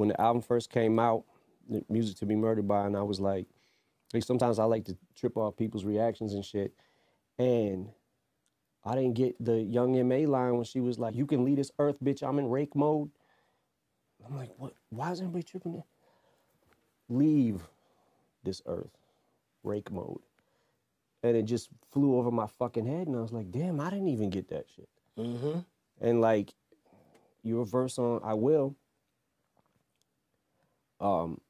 when the album first came out, the Music to Be Murdered By, and I was like, like sometimes I like to trip off people's reactions and shit. And I didn't get the young MA line when she was like, You can lead this earth, bitch, I'm in rake mode. I'm like, what why is everybody tripping? That? Leave this earth, rake mode. And it just flew over my fucking head, and I was like, damn, I didn't even get that shit. Mm-hmm. And like, your verse on I will, um,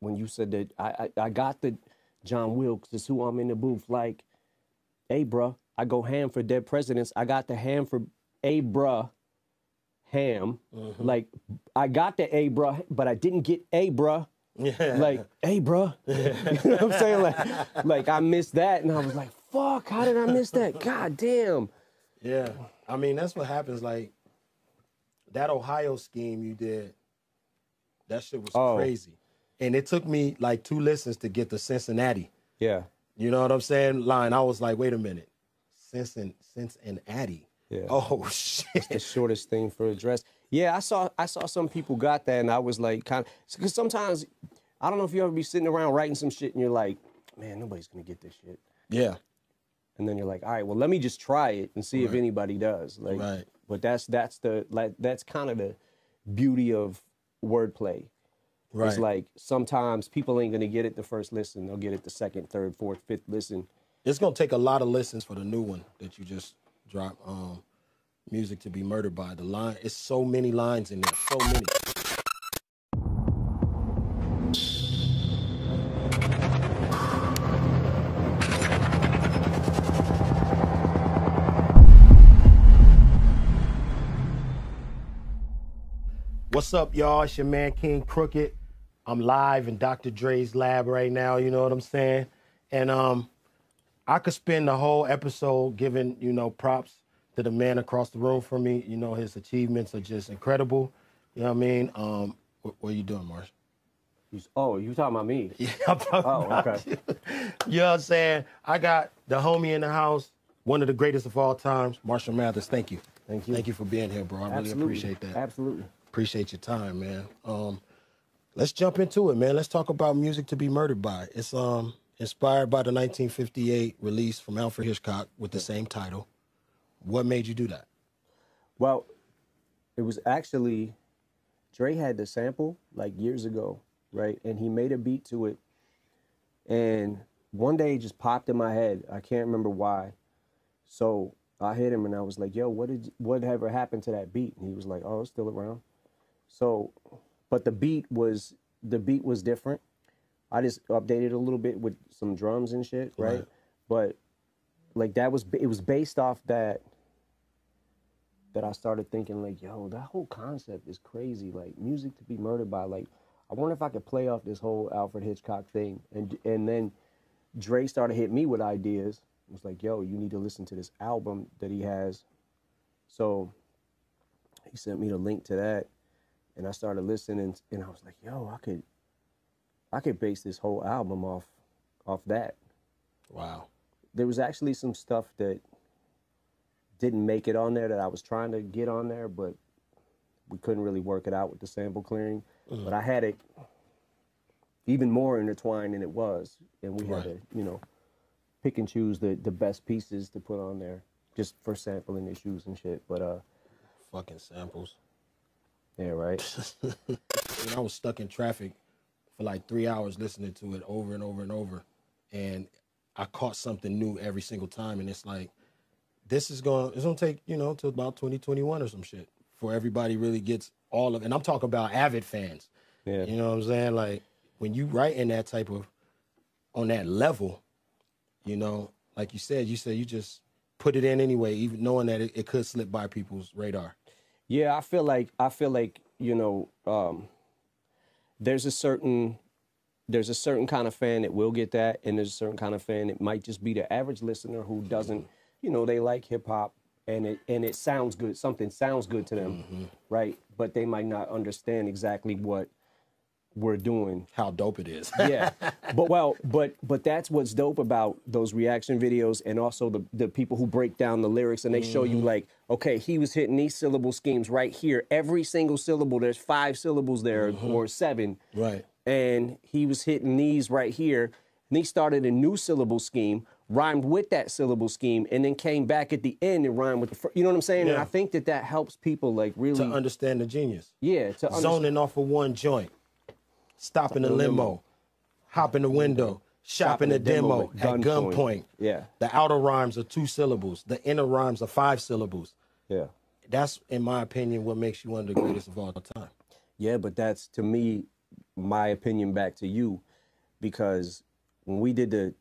when you said that I, I, I got the John Wilkes is who I'm in the booth like, hey bruh, I go ham for dead presidents. I got the ham for a bruh ham. Mm-hmm. Like I got the a bruh, but I didn't get a bruh. Yeah. Like, hey bruh. you know what I'm saying? Like like I missed that and I was like, fuck, how did I miss that? God damn. Yeah. I mean that's what happens. Like that Ohio scheme you did that shit was oh. crazy. And it took me like two listens to get to Cincinnati. Yeah. You know what I'm saying? Line. I was like, wait a minute. Cincinnati. Cincinnati. Yeah. Oh shit. It's the shortest thing for a dress. Yeah, I saw I saw some people got that and I was like kind of cuz sometimes I don't know if you ever be sitting around writing some shit and you're like, man, nobody's going to get this shit. Yeah. And then you're like, all right, well, let me just try it and see right. if anybody does. Like, right. But that's that's the like that's kind of the beauty of wordplay. Right. It's like sometimes people ain't gonna get it the first listen. They'll get it the second, third, fourth, fifth listen. It's gonna take a lot of listens for the new one that you just dropped. Um, music to be murdered by. The line, it's so many lines in there, so many. What's up, y'all? It's your man King Crooked. I'm live in Dr. Dre's lab right now. You know what I'm saying? And um, I could spend the whole episode giving you know props to the man across the room from me. You know his achievements are just incredible. You know what I mean? Um, what, what are you doing, Marsh? Oh, you talking about me? Yeah, I'm talking oh, about okay. you. you know what I'm saying? I got the homie in the house, one of the greatest of all times, Marshall Mathers. Thank you. Thank you. Thank you for being here, bro. I Absolutely. really appreciate that. Absolutely. Appreciate your time, man. Um, let's jump into it, man. Let's talk about music to be murdered by. It's um inspired by the 1958 release from Alfred Hitchcock with the same title. What made you do that? Well, it was actually Dre had the sample like years ago, right? And he made a beat to it. And one day it just popped in my head. I can't remember why. So I hit him and I was like, yo, what did whatever happened to that beat? And he was like, Oh, it's still around. So but the beat was the beat was different. I just updated a little bit with some drums and shit, right? right. But like that was it was based off that that I started thinking like, yo, that whole concept is crazy. Like music to be murdered by. Like I wonder if I could play off this whole Alfred Hitchcock thing. And and then Dre started hit me with ideas. It was like, yo, you need to listen to this album that he has. So he sent me the link to that and I started listening, and I was like, "Yo, I could, I could base this whole album off, off that." Wow. There was actually some stuff that didn't make it on there that I was trying to get on there, but we couldn't really work it out with the sample clearing. Mm. But I had it even more intertwined than it was, and we right. had to, you know, pick and choose the the best pieces to put on there just for sampling issues and shit. But uh, fucking samples. Yeah, right. I was stuck in traffic for like three hours listening to it over and over and over. And I caught something new every single time. And it's like, this is going, it's going to take, you know, till about 2021 or some shit for everybody really gets all of, and I'm talking about avid fans. Yeah. You know what I'm saying? Like when you write in that type of, on that level, you know, like you said, you said you just put it in anyway, even knowing that it, it could slip by people's radar. Yeah, I feel like I feel like you know um, there's a certain there's a certain kind of fan that will get that, and there's a certain kind of fan that might just be the average listener who doesn't you know they like hip hop and it and it sounds good. Something sounds good to them, mm-hmm. right? But they might not understand exactly what we're doing how dope it is. yeah. But well, but but that's what's dope about those reaction videos and also the the people who break down the lyrics and they mm-hmm. show you mm-hmm. like, okay, he was hitting these syllable schemes right here. Every single syllable, there's five syllables there mm-hmm. or seven. Right. And he was hitting these right here. And he started a new syllable scheme, rhymed with that syllable scheme, and then came back at the end and rhymed with the. you know what I'm saying? Yeah. And I think that that helps people like really to understand the genius. Yeah, to zoning off of one joint stop in the limo, hop in the window, shop in the demo, at gunpoint. Yeah. The outer rhymes are two syllables. The inner rhymes are five syllables. Yeah. That's, in my opinion, what makes you one of the greatest of all time. Yeah, but that's to me my opinion back to you, because when we did the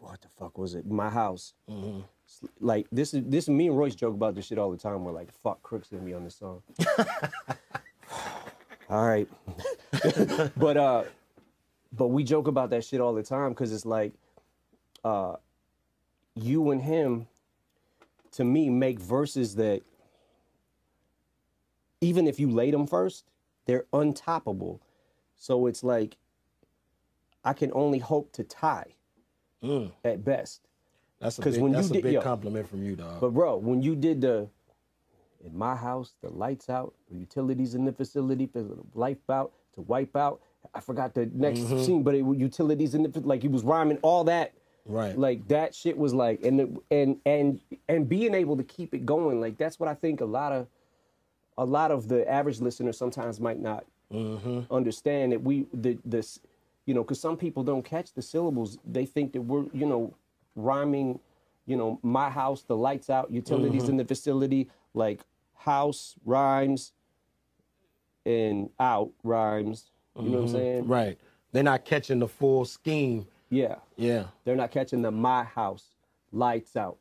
what the fuck was it? My house. Mm-hmm. Like this is this me and Royce joke about this shit all the time. We're like, fuck, Crooks gonna be on this song. all right. but uh, but we joke about that shit all the time because it's like, uh, you and him, to me, make verses that even if you laid them first, they're untoppable. So it's like I can only hope to tie mm. at best. That's a big, when that's you a did, big yo, compliment from you, dog. But bro, when you did the in my house, the lights out, the utilities in the facility, the life out, to wipe out. I forgot the next mm-hmm. scene, but it utilities and like he was rhyming all that. Right. Like that shit was like and the, and and and being able to keep it going like that's what I think a lot of a lot of the average listener sometimes might not mm-hmm. understand that we the this you know because some people don't catch the syllables they think that we're you know rhyming you know my house the lights out utilities mm-hmm. in the facility like house rhymes and out rhymes. You mm-hmm. know what I'm mm-hmm. saying? Right. They're not catching the full scheme. Yeah. Yeah. They're not catching the my house, lights out,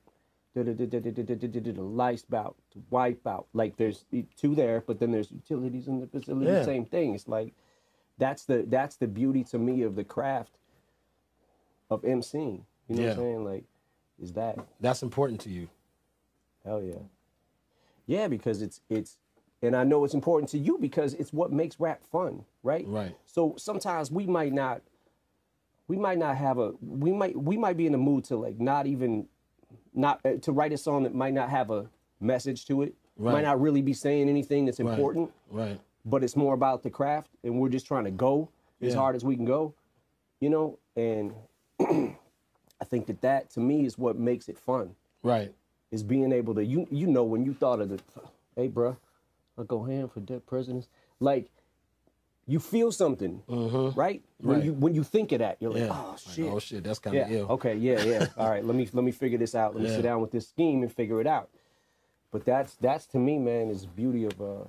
lights out, wipe out. Like there's two there, but then there's utilities in the facility. Yeah. Same thing. It's like that's the that's the beauty to me of the craft of MCing. You know yeah. what I'm saying? Like, is that that's important to you? Hell yeah. Yeah, because it's it's and I know it's important to you because it's what makes rap fun, right? Right. So sometimes we might not we might not have a we might we might be in the mood to like not even not uh, to write a song that might not have a message to it. Right. Might not really be saying anything that's important. Right. right. But it's more about the craft and we're just trying to go yeah. as hard as we can go. You know, and I think that that to me is what makes it fun. Right. Is being able to you you know when you thought of the hey, bruh, go ham for dead presidents. Like, you feel something, mm-hmm. right? When you when you think of that, you're like, yeah. oh shit, like, oh shit, that's kind of yeah. ill. Okay, yeah, yeah. All right, let me let me figure this out. Let yeah. me sit down with this scheme and figure it out. But that's that's to me, man, is the beauty of uh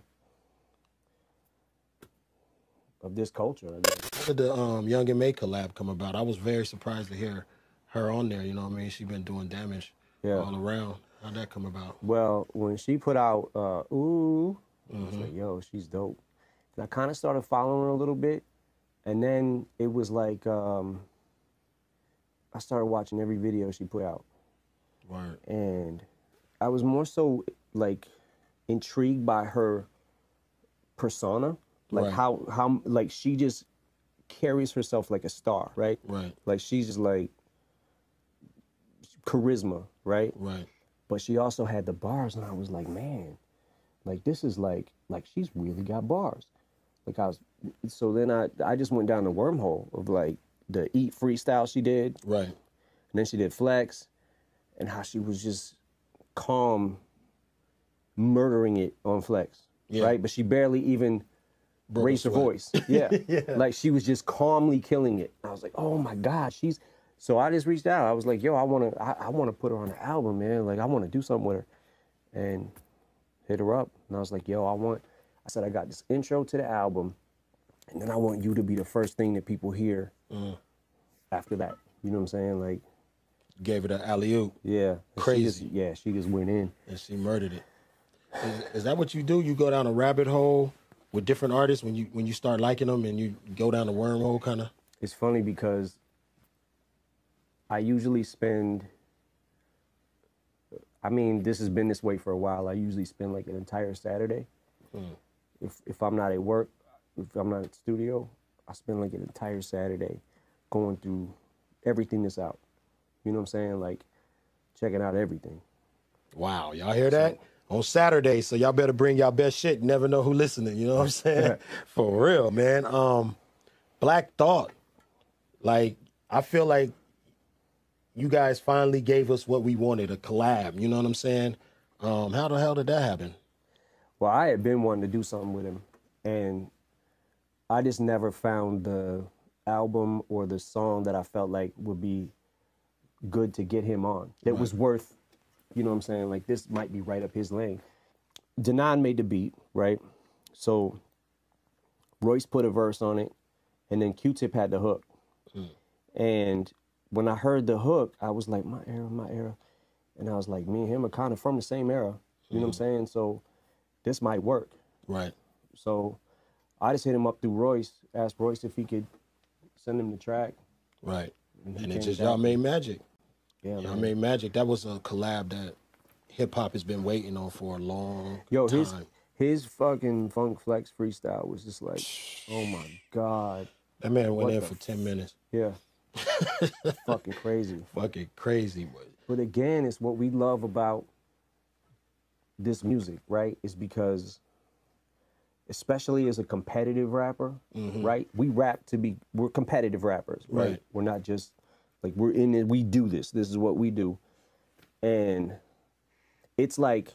of this culture. I guess. How did the um, Young and May collab come about? I was very surprised to hear her on there. You know what I mean? She's been doing damage yeah. all around. How'd that come about? Well, when she put out uh, "Ooh," Mm-hmm. I was mm-hmm. like, yo, she's dope. And I kind of started following her a little bit. And then it was like, um, I started watching every video she put out. right. And I was more so like intrigued by her persona. Like right. how, how, like she just carries herself like a star, right? Right. Like she's just like charisma, right? Right. But she also had the bars, and I was like, man, like this is like like she's really got bars. Like I was so then I I just went down the wormhole of like the eat freestyle she did. Right. And then she did flex and how she was just calm murdering it on flex. Yeah. Right? But she barely even raised her voice. Yeah. yeah. Like she was just calmly killing it. I was like, oh my God, she's so I just reached out. I was like, yo, I wanna I, I wanna put her on an album, man. Like I wanna do something with her. And hit her up. And I was like, yo, I want, I said, I got this intro to the album, and then I want you to be the first thing that people hear mm. after that. You know what I'm saying? Like, gave it an alley oop. Yeah. Crazy. She just, yeah, she just went in. And she murdered it. Is, is that what you do? You go down a rabbit hole with different artists when you when you start liking them and you go down a wormhole kind of? It's funny because I usually spend I mean, this has been this way for a while. I usually spend like an entire Saturday. Mm. If if I'm not at work, if I'm not at studio, I spend like an entire Saturday going through everything that's out. You know what I'm saying? Like checking out everything. Wow, y'all hear that? So, on Saturday, so y'all better bring y'all best shit. Never know who listening, you know what I'm saying? For real, man. Um Black Thought. Like I feel like you guys finally gave us what we wanted a collab. You know what I'm saying? Um, how the hell did that happen? Well, I had been wanting to do something with him, and I just never found the album or the song that I felt like would be good to get him on. That right. was worth, you know what I'm saying? Like this might be right up his lane. Denon made the beat, right? So Royce put a verse on it, and then Q-Tip had the hook. Mm. And when I heard the hook, I was like, my era, my era. And I was like, me and him are kind of from the same era. You mm-hmm. know what I'm mm-hmm. saying? So this might work. Right. So I just hit him up through Royce, asked Royce if he could send him the track. Right. And, and it just y'all made magic. Yeah. Y'all man. made magic. That was a collab that hip hop has been waiting on for a long Yo, time. His, his fucking Funk Flex freestyle was just like, oh my God. That man went what in for 10 minutes. Yeah. fucking crazy. Fucking crazy. But again, it's what we love about this music, right? It's because, especially as a competitive rapper, mm-hmm. right? We rap to be, we're competitive rappers, right? right? We're not just like, we're in it, we do this, this is what we do. And it's like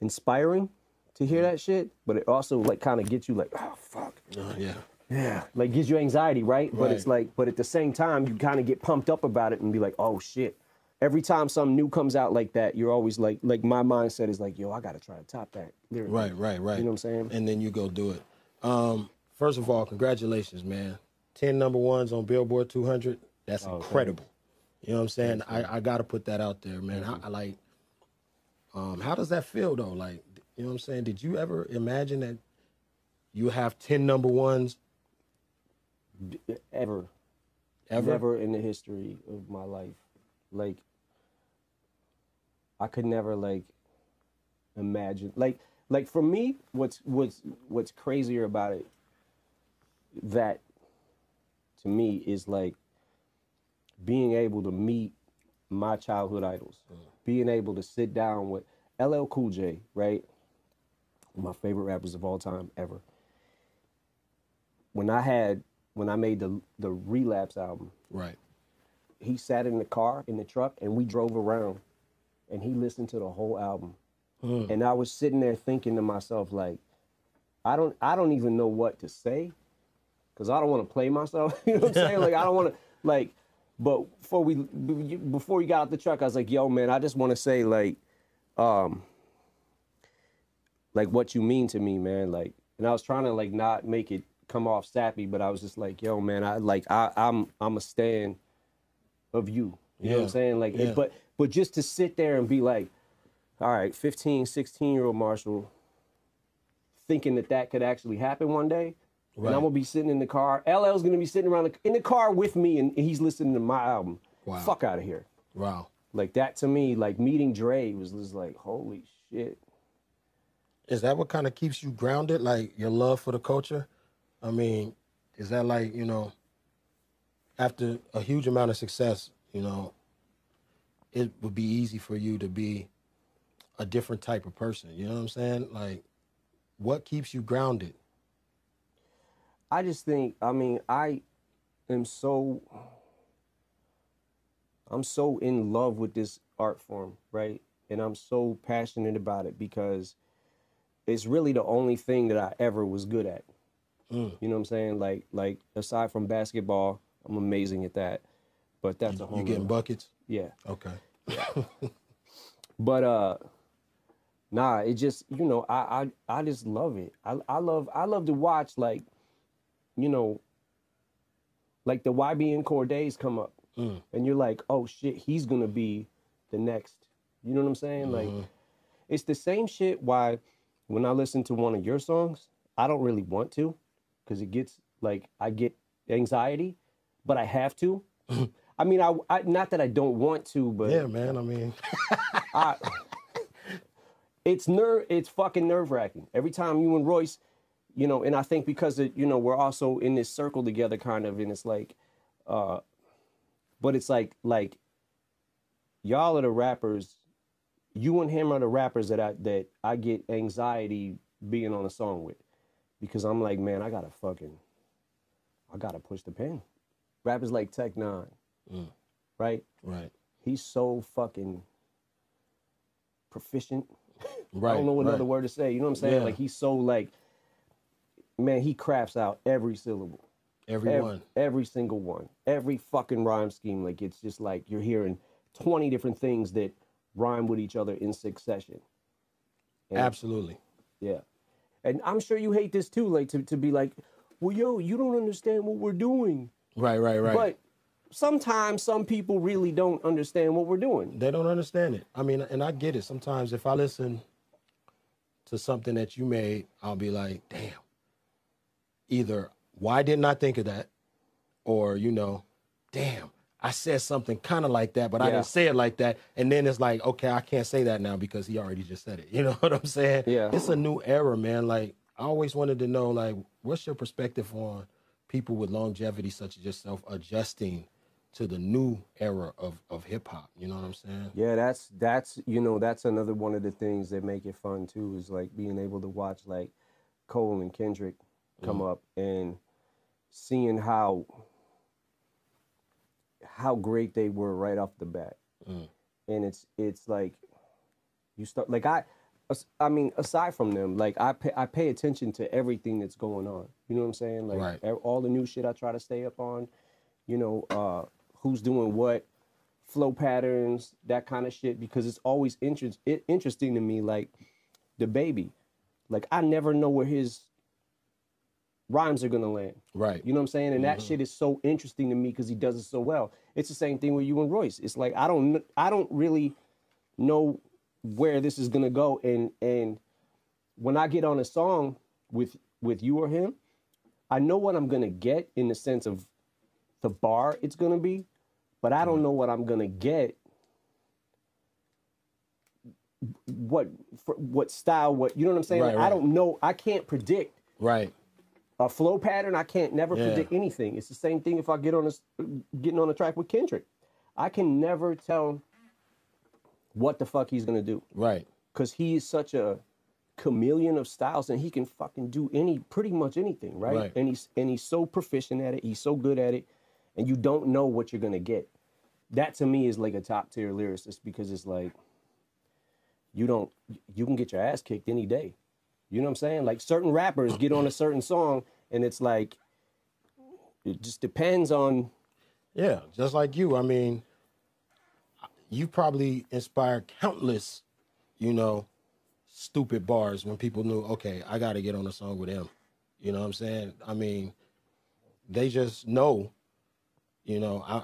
inspiring to hear mm-hmm. that shit, but it also like kind of gets you like, oh, fuck. Oh, yeah yeah, like gives you anxiety, right? right? But it's like, but at the same time, you kind of get pumped up about it and be like, oh shit. Every time something new comes out like that, you're always like, like my mindset is like, yo, I gotta try to top that. Literally. Right, right, right. You know what I'm saying? And then you go do it. Um, first of all, congratulations, man. Ten number ones on Billboard 200. That's oh, incredible. You know what I'm saying? I, I gotta put that out there, man. Mm-hmm. I, I like. Um, how does that feel though? Like, you know what I'm saying? Did you ever imagine that you have ten number ones ever, ever, never in the history of my life. Like, I could never like imagine. Like, like for me, what's what's what's crazier about it that to me is like being able to meet my childhood idols, mm. being able to sit down with LL Cool J, right? my favorite rappers of all time ever. When I had when I made the the relapse album. Right. He sat in the car in the truck and we drove around, and he listened to the whole album. Huh. And I was sitting there thinking to myself like, I don't I don't even know what to say, cause I don't want to play myself. you know what I'm saying? Like I don't want to like. But before we before we got out the truck, I was like, yo man, I just want to say like, um, like what you mean to me, man. Like, and I was trying to like not make it come off sappy, but I was just like, yo, man, I like I I'm I'm a stand of you. You yeah. know what I'm saying? Like yeah. but but just to sit there and be like, all right, 15, 16 year old Marshall thinking that that could actually happen one day. Right. And I'm gonna be sitting in the car. LL's gonna be sitting around the, in the car with me, and he's listening to my album. Wow. Fuck out of here. Wow. Like that to me, like meeting Dre was just like, holy shit. Is that what kind of keeps you grounded? Like your love for the culture? I mean, is that like, you know, after a huge amount of success, you know, it would be easy for you to be a different type of person. You know what I'm saying? Like, what keeps you grounded? I just think, I mean, I am so, I'm so in love with this art form, right? And I'm so passionate about it because it's really the only thing that I ever was good at. Mm. You know what I'm saying? Like like aside from basketball, I'm amazing at that. But that's you, a home. You getting buckets? Yeah. Okay. but uh nah, it just you know, I I, I just love it. I, I love I love to watch like, you know, like the YBN Cordays come up. Mm. And you're like, oh shit, he's gonna be the next. You know what I'm saying? Mm-hmm. Like it's the same shit why when I listen to one of your songs, I don't really want to because it gets like I get anxiety, but I have to. I mean, I, I, not that I don't want to, but yeah, man. I mean, I, it's nerve, it's fucking nerve wracking every time you and Royce, you know. And I think because of, you know we're also in this circle together, kind of, and it's like, uh, but it's like like y'all are the rappers, you and him are the rappers that I that I get anxiety being on a song with because I'm like, man, I gotta fucking, I gotta push the pin. Rappers like Tech Nine, mm. right? Right. He's so fucking proficient. Right. I don't know another right. word to say. You know what I'm saying? Yeah. Like he's so like, man, he crafts out every syllable. Every, every one. Every single one. Every fucking rhyme scheme. Like it's just like you're hearing 20 different things that rhyme with each other in succession. And Absolutely. Yeah. And I'm sure you hate this too, like to, to be like, well, yo, you don't understand what we're doing. Right, right, right. But sometimes some people really don't understand what we're doing. They don't understand it. I mean, and I get it. Sometimes if I listen to something that you made, I'll be like, damn, either why didn't I think of that? Or, you know, damn, I said something kind of like that, but yeah. I didn't say it like that. And then it's like, okay, I can't say that now because he already just said it. You know what I'm saying? Yeah. It's a new era, man. Like I always wanted to know, like, what's your perspective on people with longevity such as yourself adjusting to the new era of of hip hop? You know what I'm saying? Yeah, that's that's you know that's another one of the things that make it fun too is like being able to watch like Cole and Kendrick come mm. up and seeing how how great they were right off the bat. Mm. And it's it's like you start like I I mean aside from them like I pay, I pay attention to everything that's going on. You know what I'm saying? Like right. all the new shit I try to stay up on, you know, uh who's doing what, flow patterns, that kind of shit because it's always interest it, interesting to me like the baby. Like I never know where his rhymes are gonna land. Right. You know what I'm saying? And mm-hmm. that shit is so interesting to me because he does it so well. It's the same thing with you and Royce. It's like I don't I don't really know where this is gonna go. And and when I get on a song with with you or him, I know what I'm gonna get in the sense of the bar it's gonna be, but I don't mm-hmm. know what I'm gonna get. What for, what style? What you know what I'm saying? Right, like, right. I don't know. I can't predict. Right a flow pattern. I can't never yeah. predict anything. It's the same thing if I get on a, getting on a track with Kendrick. I can never tell what the fuck he's gonna do. Right. Cause he is such a chameleon of styles and he can fucking do any pretty much anything, right? right? And he's and he's so proficient at it, he's so good at it, and you don't know what you're gonna get. That to me is like a top tier lyricist because it's like you don't you can get your ass kicked any day. You know what I'm saying? Like certain rappers get on a certain song and it's like it just depends on Yeah, just like you. I mean, you probably inspired countless, you know, stupid bars when people knew, okay, I got to get on a song with him. You know what I'm saying? I mean, they just know, you know, I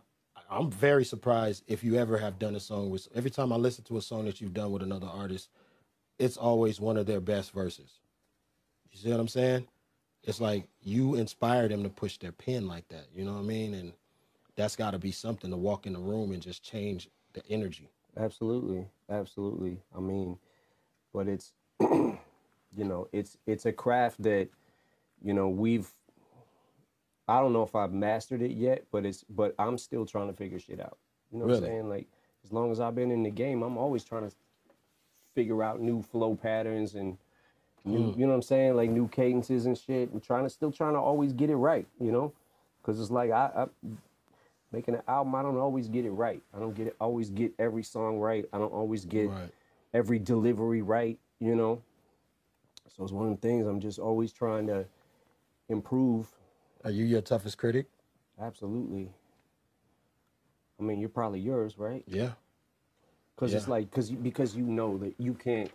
I'm very surprised if you ever have done a song with every time I listen to a song that you've done with another artist, it's always one of their best verses. You see what I'm saying? It's like you inspire them to push their pen like that. You know what I mean? And that's got to be something to walk in the room and just change the energy. Absolutely, absolutely. I mean, but it's you know, it's it's a craft that you know we've. I don't know if I've mastered it yet, but it's but I'm still trying to figure shit out. You know really? what I'm saying? Like as long as I've been in the game, I'm always trying to figure out new flow patterns and new, mm. you know what I'm saying, like new cadences and shit. And trying to still trying to always get it right, you know, because it's like I, I making an album, I don't always get it right. I don't get it always get every song right. I don't always get right. every delivery right, you know. So it's one of the things I'm just always trying to improve. Are you your toughest critic? Absolutely. I mean, you're probably yours, right? Yeah because yeah. it's like because because you know that you can't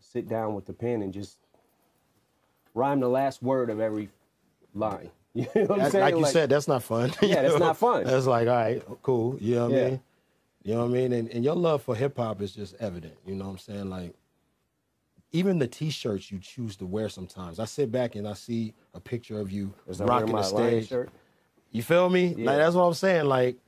sit down with the pen and just rhyme the last word of every line. You know what I'm saying? Like, like you said, that's not fun. Yeah, that's not fun. That's like, all right, cool. You know what yeah. I mean? You know what I mean? And, and your love for hip hop is just evident. You know what I'm saying? Like, even the t-shirts you choose to wear sometimes. I sit back and I see a picture of you rocking the stage. You feel me? Yeah. Like that's what I'm saying. Like,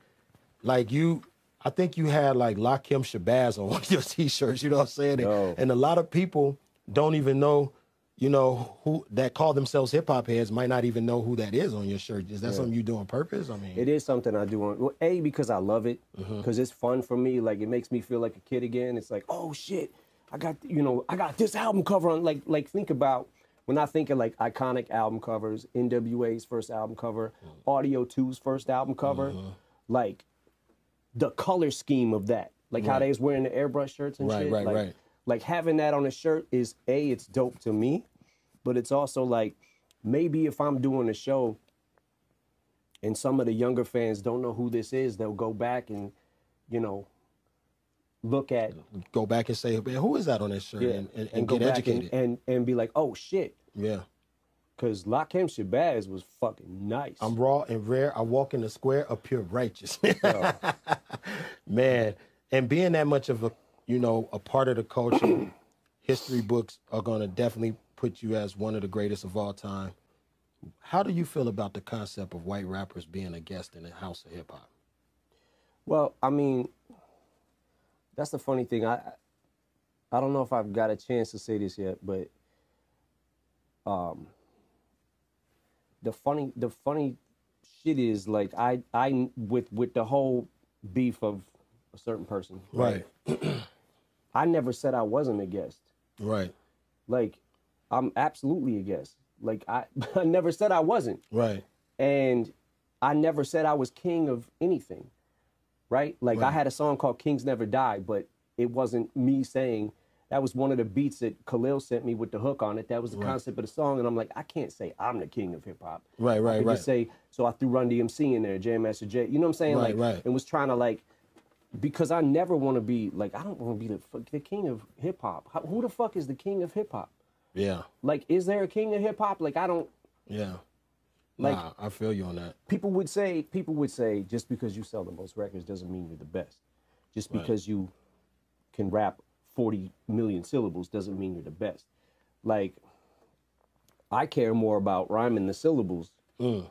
like you I think you had like Lakim Shabazz on one of your t-shirts, you know what I'm saying? No. And, a lot of people don't even know, you know, who that call themselves hip hop heads might not even know who that is on your shirt. Is that yeah. something you do on purpose? I mean, it is something I do on well, A because I love it because mm-hmm. it's fun for me, like it makes me feel like a kid again. It's like, "Oh shit, I got, you know, I got this album cover on like like think about when I think of like iconic album covers, NWA's first album cover, mm-hmm. Audio 2's first album cover, mm-hmm. like the color scheme of that. Like right. how they was wearing the airbrush shirts and right, shit. Right, like, right. Like having that on a shirt is A, it's dope to me, but it's also like maybe if I'm doing a show and some of the younger fans don't know who this is, they'll go back and, you know, look at go back and say, Man, who is that on that shirt? Yeah. And, and, and, and get educated. And, and, and be like, oh shit. Yeah. Cause Lakem Shabazz was fucking nice. I'm raw and rare. I walk in the square of pure righteousness. oh. Man, and being that much of a you know a part of the culture, history books are gonna definitely put you as one of the greatest of all time. How do you feel about the concept of white rappers being a guest in the house of hip hop? Well, I mean, that's the funny thing. I I don't know if I've got a chance to say this yet, but um the funny the funny shit is like I I with with the whole beef of a certain person. Right. I never said I wasn't a guest. Right. Like I'm absolutely a guest. Like I I never said I wasn't. Right. And I never said I was king of anything. Right? Like right. I had a song called Kings Never Die, but it wasn't me saying that was one of the beats that Khalil sent me with the hook on it. That was the right. concept of the song, and I'm like, I can't say I'm the king of hip hop. Right, right, I right. Just say so. I threw Run DMC in there, J Master J. You know what I'm saying? Right, like, right. And was trying to like because I never want to be like I don't want to be the the king of hip hop. Who the fuck is the king of hip hop? Yeah. Like, is there a king of hip hop? Like, I don't. Yeah. Like, nah, I feel you on that. People would say people would say just because you sell the most records doesn't mean you're the best. Just right. because you can rap 40 million syllables doesn't mean you're the best. Like, I care more about rhyming the syllables. Mm.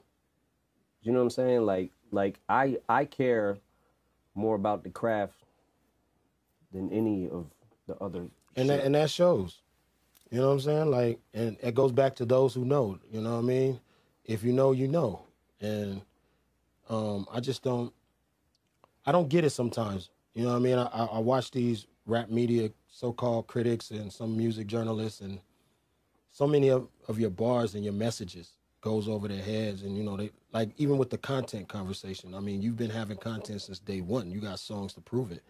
You know what I'm saying? Like, like I I care more about the craft than any of the other. And that, and that shows. You know what I'm saying? Like, and it goes back to those who know. You know what I mean? If you know, you know. And um, I just don't. I don't get it sometimes. You know what I mean? I, I watch these rap media so-called critics and some music journalists and so many of, of your bars and your messages goes over their heads and you know they like even with the content conversation i mean you've been having content since day one you got songs to prove it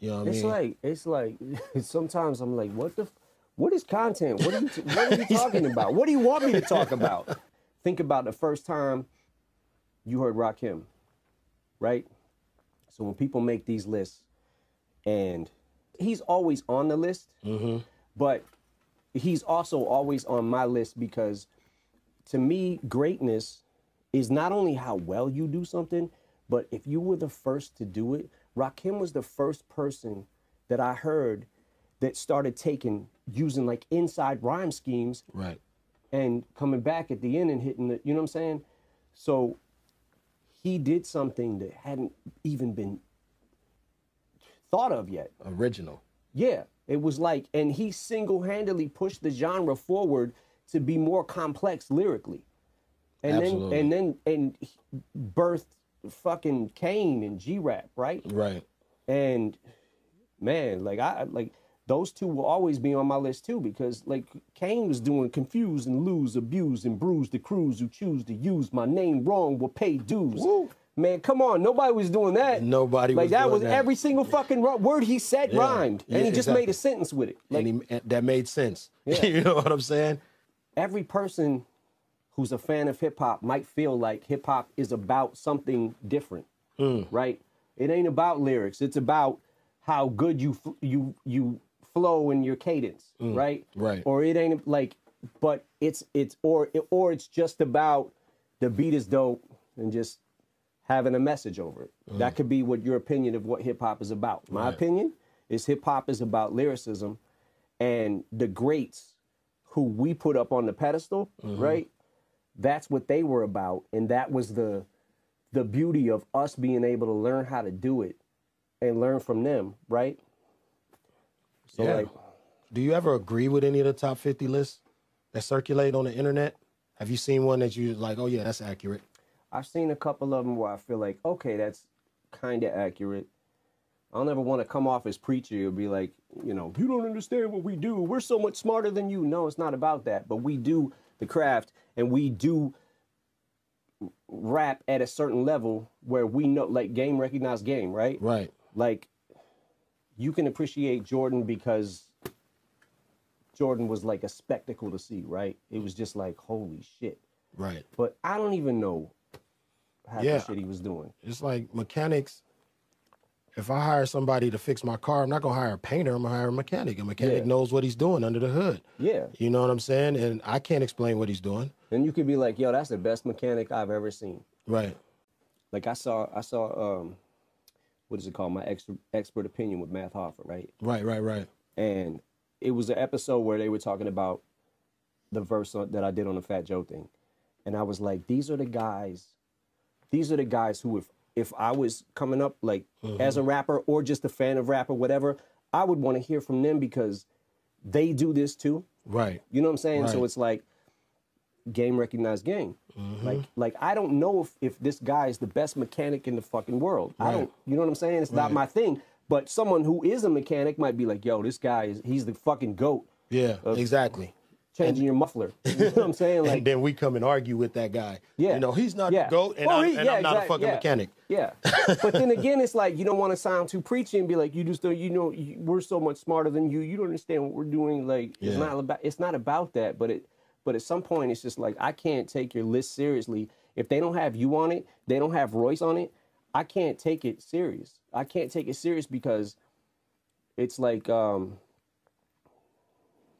you know what it's I mean? like it's like sometimes i'm like what the f- what is content what are you, t- what are you talking about what do you want me to talk about think about the first time you heard rock him right so when people make these lists and he's always on the list, mm-hmm. but he's also always on my list because to me, greatness is not only how well you do something, but if you were the first to do it, Rakim was the first person that I heard that started taking using like inside rhyme schemes. Right. And coming back at the end and hitting the, you know what I'm saying? So he did something that hadn't even been thought of yet. Original. Yeah. It was like, and he single handedly pushed the genre forward to be more complex lyrically. And Absolutely. then, and then, and birthed fucking Kane and G Rap, right? Right. And man, like, I, like, those two will always be on my list too because like Kane was doing confuse and lose, abuse and bruise the crews who choose to use my name wrong will pay dues. Woo. Man, come on. Nobody was doing that. Nobody like, was that was that. every single fucking yeah. word he said yeah. rhymed. And yeah, he just exactly. made a sentence with it. Like, and he, that made sense. you know what I'm saying? Every person who's a fan of hip hop might feel like hip hop is about something different, mm. right? It ain't about lyrics. It's about how good you you you flow in your cadence, mm. right? Right. Or it ain't like, but it's it's or or it's just about the beat is dope and just having a message over it. Mm. That could be what your opinion of what hip hop is about. My right. opinion is hip hop is about lyricism and the greats who we put up on the pedestal, mm-hmm. right? That's what they were about and that was the the beauty of us being able to learn how to do it and learn from them, right? So yeah. like do you ever agree with any of the top 50 lists that circulate on the internet? Have you seen one that you like, oh yeah, that's accurate? I've seen a couple of them where I feel like, okay, that's kind of accurate. I don't ever want to come off as preachy or be like, you know, you don't understand what we do. We're so much smarter than you. No, it's not about that. But we do the craft and we do rap at a certain level where we know, like, game recognize game, right? Right. Like, you can appreciate Jordan because Jordan was like a spectacle to see, right? It was just like, holy shit. Right. But I don't even know half yeah. the shit he was doing. It's like mechanics. If I hire somebody to fix my car, I'm not gonna hire a painter. I'm gonna hire a mechanic. A mechanic yeah. knows what he's doing under the hood. Yeah, you know what I'm saying. And I can't explain what he's doing. Then you could be like, "Yo, that's the best mechanic I've ever seen." Right. Like I saw, I saw, um, what is it called? My expert opinion with Math Hoffer, right? Right, right, right. And it was an episode where they were talking about the verse that I did on the Fat Joe thing, and I was like, "These are the guys these are the guys who, if if I was coming up like mm-hmm. as a rapper or just a fan of rap or whatever, I would want to hear from them because they do this too. Right. You know what I'm saying? Right. So it's like game recognized game. Mm-hmm. Like like I don't know if, if this guy is the best mechanic in the fucking world. Right. I don't you know what I'm saying? It's right. not my thing. But someone who is a mechanic might be like, yo, this guy is he's the fucking goat. Yeah, of, exactly changing your muffler. You know what I'm saying? Like, and then we come and argue with that guy. Yeah. You know, he's not yeah. the GOAT, and, well, oh, i and yeah, I'm, not exactly, a fucking yeah. mechanic. Yeah. but then again, it's like you don't want to sound too preachy and be like, you just don't, you know, you, we're so much smarter than you. You don't understand what we're doing. Like, it's not about, it's not about that. But it, but at some point, it's just like I can't take your list seriously. If they don't have you on it, they don't have Royce on it. I can't take it serious. I can't take it serious because it's like um,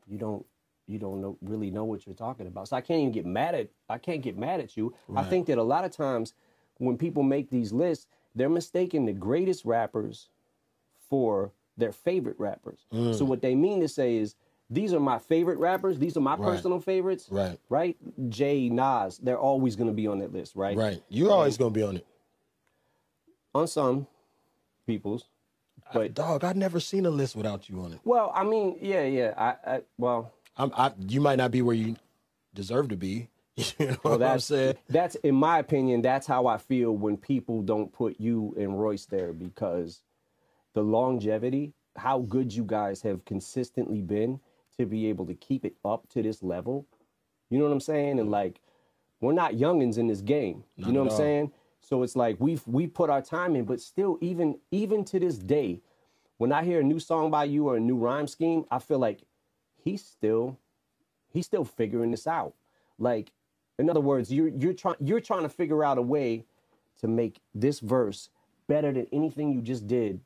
you don't you don't know, really know what you're talking about. So I can't even get mad at I can't get mad at you. Right. I think that a lot of times when people make these lists, they're mistaking the greatest rappers for their favorite rappers. Mm. So what they mean to say is these are my favorite rappers. These are my right. personal favorites. Right. Right. Jay, Nas, they're always going to be on that list, right? Right. You're always going to be on it. On some people's. But I, dog, I've never seen a list without you on it. Well, I mean, yeah, yeah. I, I well, I'm, I, you might not be where you deserve to be. You know well, that's, That's in my opinion. That's how I feel when people don't put you and Royce there because the longevity, how good you guys have consistently been to be able to keep it up to this level. You know what I'm saying? And like, we're not youngins in this game. Not you know what I'm all. saying? So it's like we've we put our time in, but still, even even to this day, when I hear a new song by you or a new rhyme scheme, I feel like he's still he's still figuring this out. Like, in other words, you're you're trying you're trying to figure out a way to make this verse better than anything you just did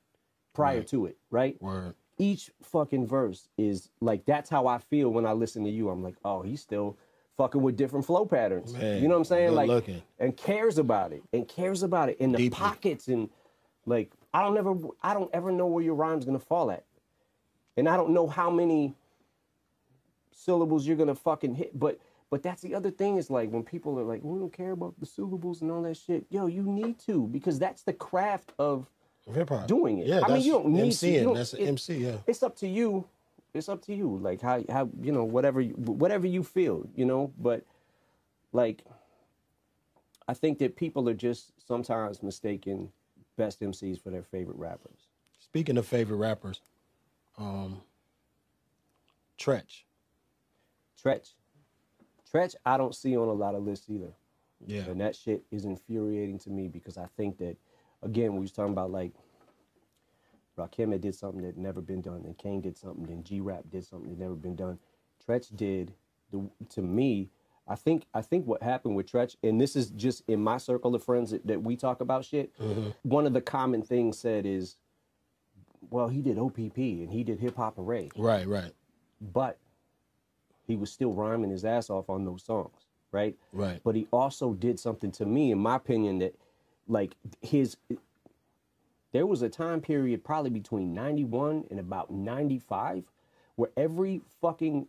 prior right. to it, right? Word. Each fucking verse is like that's how I feel when I listen to you. I'm like, oh, he's still fucking with different flow patterns. Man, you know what I'm saying? Like looking. and cares about it. And cares about it in the Deeply. pockets and like I don't ever I don't ever know where your rhyme's gonna fall at. And I don't know how many syllables you're gonna fucking hit. But but that's the other thing is like when people are like, we don't care about the syllables and all that shit. Yo, you need to because that's the craft of hip hop doing it. Yeah, I mean you don't need MCing, to. You don't, that's it, MC. Yeah, it's up to you. It's up to you. Like how how you know whatever you, whatever you feel you know. But like, I think that people are just sometimes mistaken best MCs for their favorite rappers. Speaking of favorite rappers, um, Tretch. Tretch. Tretch, I don't see on a lot of lists either. Yeah. And that shit is infuriating to me because I think that, again, we was talking about like Rakim did something that never been done, and Kane did something, then G Rap did something that never been done. Tretch did the, to me. I think I think what happened with Tretch, and this is just in my circle of friends that, that we talk about shit. Mm-hmm. One of the common things said is, "Well, he did OPP and he did hip hop array." Right, right. But he was still rhyming his ass off on those songs, right? Right. But he also did something to me, in my opinion, that like his there was a time period probably between 91 and about 95 where every fucking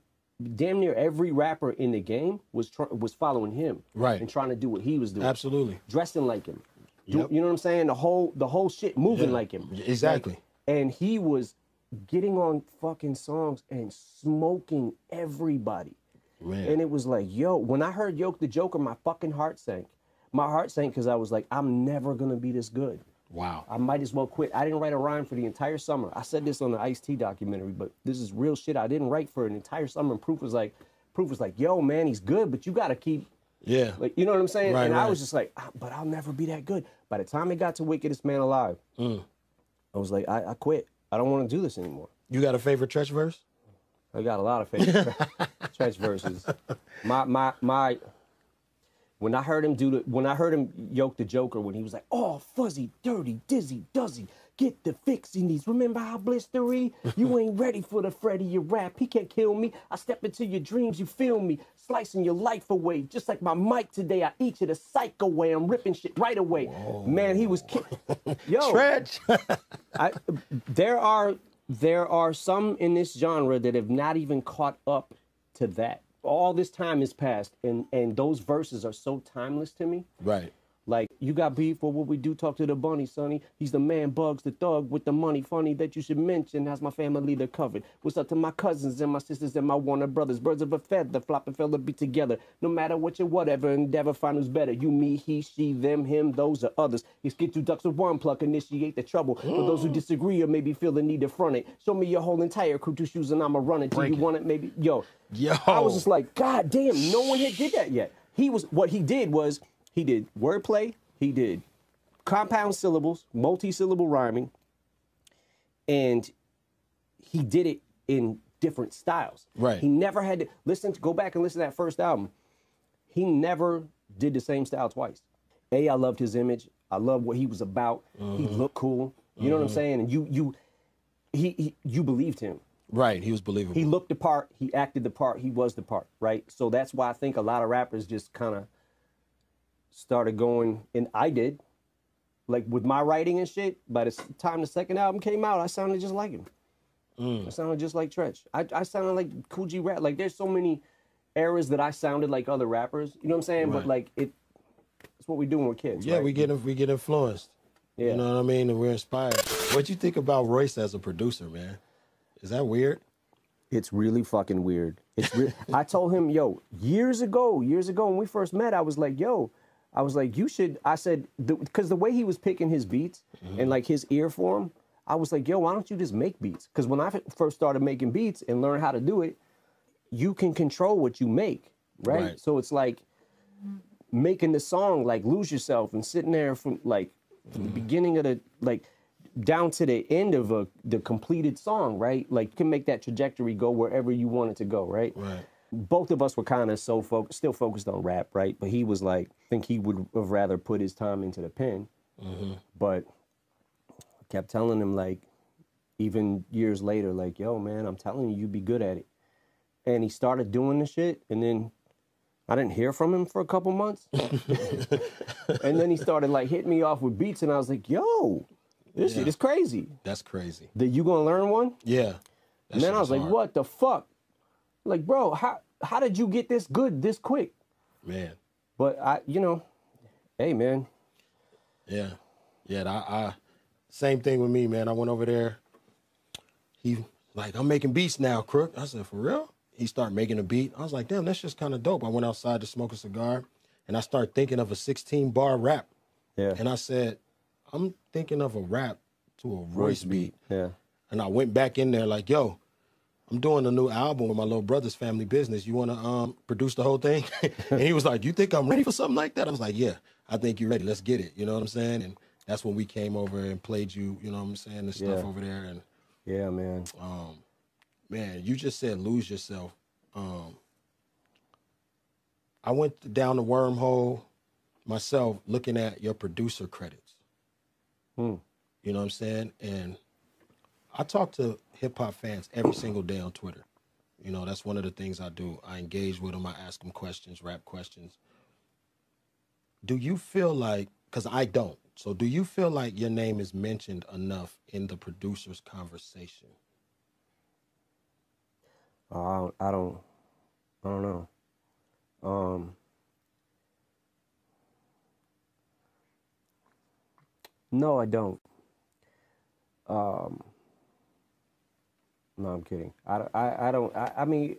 damn near every rapper in the game was try, was following him right and trying to do what he was doing absolutely dressing like him do, yep. you know what i'm saying the whole the whole shit moving yeah, like him exactly like, and he was getting on fucking songs and smoking everybody. Man. And it was like, yo, when I heard Yoke the Joker, my fucking heart sank. My heart sank because I was like, I'm never gonna be this good. Wow. I might as well quit. I didn't write a rhyme for the entire summer. I said this on the Ice T documentary, but this is real shit. I didn't write for an entire summer. And Proof was like, Proof was like, yo, man, he's good, but you gotta keep. Yeah. Like, you know what I'm saying? Right, and right. I was just like, ah, but I'll never be that good. By the time it got to Wickedest Man Alive, mm. I was like, I, I quit. I don't want to do this anymore. You got a favorite church verse? I got a lot of favorite church verses. My my my. When I heard him do the, when I heard him yoke the Joker, when he was like, "Oh, fuzzy, dirty, dizzy, duzzy," Get the fixing these. Remember how blistery? You ain't ready for the Freddy you rap. He can't kill me. I step into your dreams, you feel me. Slicing your life away. Just like my mic today, I eat you the psycho way. I'm ripping shit right away. Whoa. Man, he was kidding. Yo. Stretch. I, there are there are some in this genre that have not even caught up to that. All this time has passed, and and those verses are so timeless to me. Right. Like you got beef for what we do. Talk to the bunny, Sonny. He's the man, bugs the thug with the money. Funny that you should mention. How's my family they're covered? What's up to my cousins and my sisters and my Warner brothers? Birds of a feather, flop and fella be together. No matter what you, whatever endeavor, find who's better. You, me, he, she, them, him, those are others. It's get two ducks with one pluck, initiate the trouble. For those who mm. disagree or maybe feel the need to front it, show me your whole entire crew, two shoes, and I'ma run it. Do Break you it. want it? Maybe yo, yo. I was just like, God damn, no one had did that yet. He was what he did was he did wordplay. He did compound syllables, multi-syllable rhyming, and he did it in different styles. Right. He never had to listen to go back and listen to that first album. He never did the same style twice. A, I loved his image. I loved what he was about. Mm-hmm. He looked cool. You mm-hmm. know what I'm mm-hmm. saying? And you you he, he you believed him. Right, he was believable. He looked the part, he acted the part, he was the part, right? So that's why I think a lot of rappers just kind of started going, and I did, like with my writing and shit. By the time the second album came out, I sounded just like him. Mm. I sounded just like Trench. I, I sounded like Coogee Rat. Like there's so many eras that I sounded like other rappers. You know what I'm saying? Right. But like it, it's what we do when we're kids. Yeah, right? we get we get influenced. Yeah. You know what I mean? And we're inspired. What you think about Royce as a producer, man? Is that weird? It's really fucking weird. It's re- I told him, yo, years ago, years ago when we first met, I was like, yo, I was like, you should. I said, because the, the, way he was picking his beats mm-hmm. and like his ear for I was like, yo, why don't you just make beats? Because when I first started making beats and learn how to do it, you can control what you make, right? right. So it's like making the song, like lose yourself and sitting there from like mm the mm-hmm. beginning of the like down to the end of a the completed song, right? Like you can make that trajectory go wherever you want it to go, right? Right both of us were kind of so focused, still focused on rap, right? But he was like, I think he would have rather put his time into the pen. Mm-hmm. But I kept telling him, like, even years later, like, yo, man, I'm telling you, you'd be good at it. And he started doing the shit, and then I didn't hear from him for a couple months. and then he started like hitting me off with beats, and I was like, yo, this yeah. shit is crazy. That's crazy. That you gonna learn one? Yeah. and then I was, was like, what the fuck? Like, bro, how how did you get this good this quick? Man. But I, you know, hey man. Yeah. Yeah, I, I same thing with me, man. I went over there. He like, I'm making beats now, crook. I said, for real? He started making a beat. I was like, damn, that's just kind of dope. I went outside to smoke a cigar and I started thinking of a 16 bar rap. Yeah. And I said, I'm thinking of a rap to a Royce, Royce beat. beat. Yeah. And I went back in there like, yo, I'm doing a new album with my little brother's family business. You want to um, produce the whole thing? and he was like, you think I'm ready for something like that? I was like, yeah, I think you're ready. Let's get it. You know what I'm saying? And that's when we came over and played you, you know what I'm saying, the stuff yeah. over there. And yeah, man. Um, man, you just said lose yourself. Um, I went down the wormhole myself looking at your producer credits. Hmm. You know what I'm saying? And I talk to hip hop fans every single day on Twitter. You know, that's one of the things I do. I engage with them. I ask them questions, rap questions. Do you feel like, because I don't, so do you feel like your name is mentioned enough in the producer's conversation? Uh, I don't, I don't know. Um, no, I don't. Um, no, I'm kidding. I, I, I don't. I, I mean,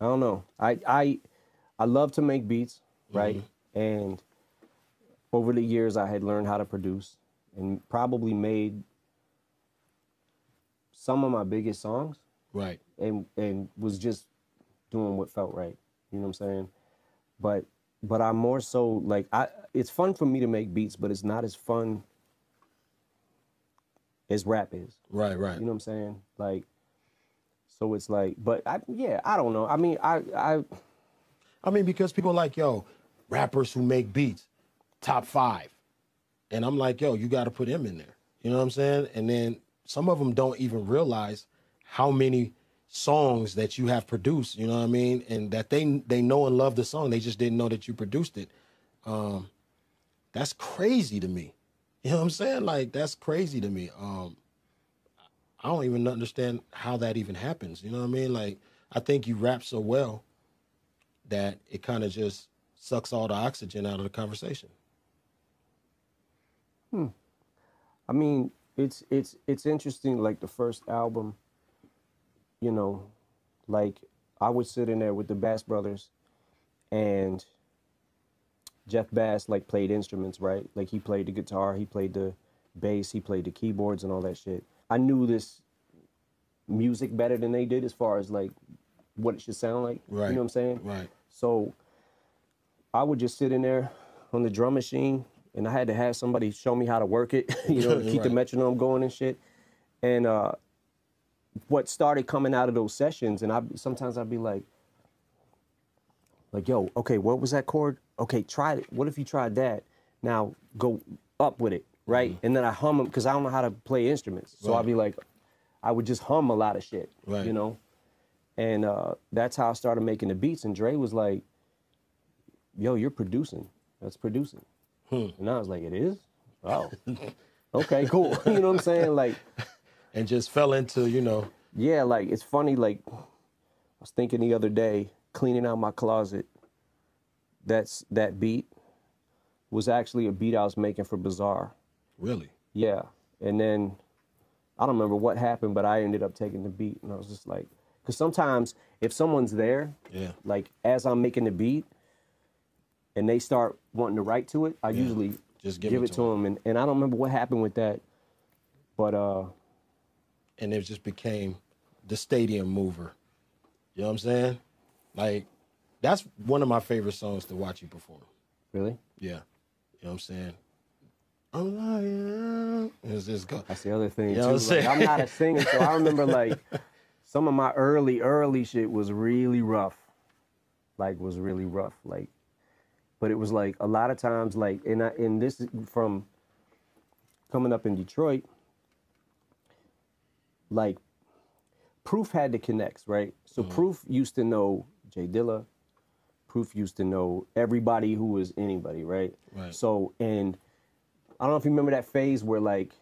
I don't know. I I I love to make beats, mm-hmm. right? Mm-hmm. And over the years, I had learned how to produce and probably made some of my biggest songs. Right. And and was just doing what felt right. You know what I'm saying? But but I'm more so like I. It's fun for me to make beats, but it's not as fun as rap is. Right, right. You know what I'm saying? Like, so it's like, but I, yeah, I don't know. I mean, I, I, I mean, because people like yo, rappers who make beats, top five, and I'm like, yo, you got to put him in there. You know what I'm saying? And then some of them don't even realize how many songs that you have produced. You know what I mean? And that they they know and love the song. They just didn't know that you produced it. Um, that's crazy to me. You know what I'm saying? Like that's crazy to me. Um, I don't even understand how that even happens. You know what I mean? Like I think you rap so well that it kind of just sucks all the oxygen out of the conversation. Hmm. I mean, it's it's it's interesting. Like the first album, you know, like I would sit in there with the Bass Brothers, and Jeff Bass like played instruments, right? Like he played the guitar, he played the bass, he played the keyboards and all that shit. I knew this music better than they did as far as like what it should sound like. Right. You know what I'm saying? Right. So I would just sit in there on the drum machine and I had to have somebody show me how to work it, you know, keep right. the metronome going and shit. And uh, what started coming out of those sessions, and I sometimes I'd be like, like, yo, okay, what was that chord? Okay, try it. What if you tried that? Now go up with it, right? Mm-hmm. And then I hum them because I don't know how to play instruments. So right. I'd be like, I would just hum a lot of shit, right. you know? And uh, that's how I started making the beats. And Dre was like, yo, you're producing. That's producing. Hmm. And I was like, it is? Wow. Oh. okay, cool. you know what I'm saying? Like, and just fell into, you know. Yeah, like it's funny. Like, I was thinking the other day, cleaning out my closet, that's that beat was actually a beat I was making for Bizarre. Really? Yeah. And then I don't remember what happened, but I ended up taking the beat, and I was just like, because sometimes if someone's there, yeah, like as I'm making the beat, and they start wanting to write to it, I yeah. usually just give, give it, it, to them. them. And, and I don't remember what happened with that, but uh, and it just became the stadium mover. You know what I'm saying? Like, that's one of my favorite songs to watch you perform. Really? Yeah. You know what I'm saying? I'm lying. It's just go- That's the other thing. You know too. Like, I'm not a singer, so I remember like some of my early, early shit was really rough. Like was really rough. Like, but it was like a lot of times, like, and I and this from coming up in Detroit, like proof had the connects, right? So mm-hmm. proof used to know Jay Dilla, Proof used to know everybody who was anybody, right? Right. So and I don't know if you remember that phase where like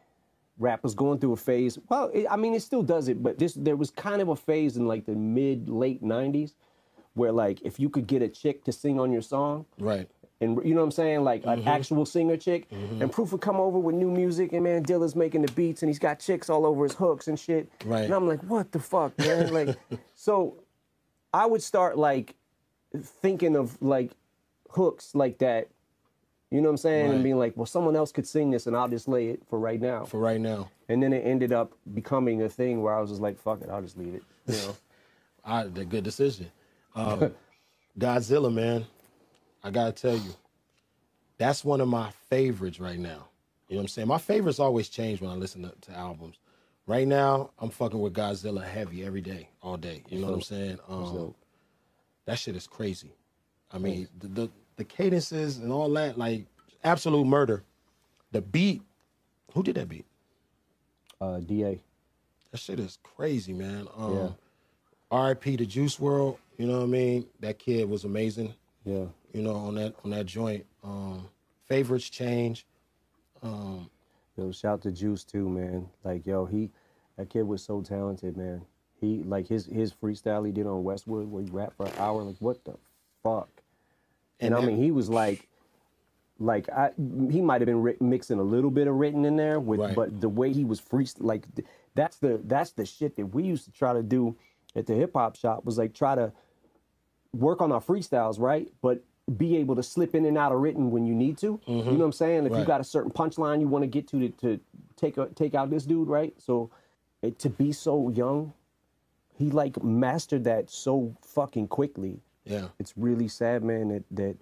rap was going through a phase. Well, it, I mean, it still does it, but this there was kind of a phase in like the mid late '90s where like if you could get a chick to sing on your song, right? And you know what I'm saying, like mm-hmm. an actual singer chick, mm-hmm. and Proof would come over with new music, and man, Dilla's making the beats, and he's got chicks all over his hooks and shit. Right. And I'm like, what the fuck, man? like, so I would start like thinking of like hooks like that. You know what I'm saying? Right. And being like, well, someone else could sing this and I'll just lay it for right now. For right now. And then it ended up becoming a thing where I was just like, fuck it, I'll just leave it. You know? I, the good decision. Um, Godzilla, man, I gotta tell you, that's one of my favorites right now. You know what I'm saying? My favorites always change when I listen to, to albums right now I'm fucking with Godzilla heavy every day, all day. You know what I'm saying? Um, that shit is crazy. I mean, the, the the cadences and all that, like absolute murder. The beat, who did that beat? Uh, Da. That shit is crazy, man. Um, yeah. R.I.P. to Juice World. You know what I mean? That kid was amazing. Yeah. You know on that on that joint. Um, favorites change. Um, Yo, shout to Juice too, man. Like, yo, he that kid was so talented, man. He like his his freestyle he did on Westwood where he rapped for an hour. Like, what the fuck? And, and I mean, he was like, like I he might have been ri- mixing a little bit of written in there with, right. but the way he was freestyle, like that's the that's the shit that we used to try to do at the hip hop shop was like try to work on our freestyles, right? But be able to slip in and out of written when you need to. Mm-hmm. You know what I'm saying? If right. you got a certain punchline you want to get to, to to take a, take out this dude, right? So it, to be so young, he like mastered that so fucking quickly. Yeah, it's really sad, man. That that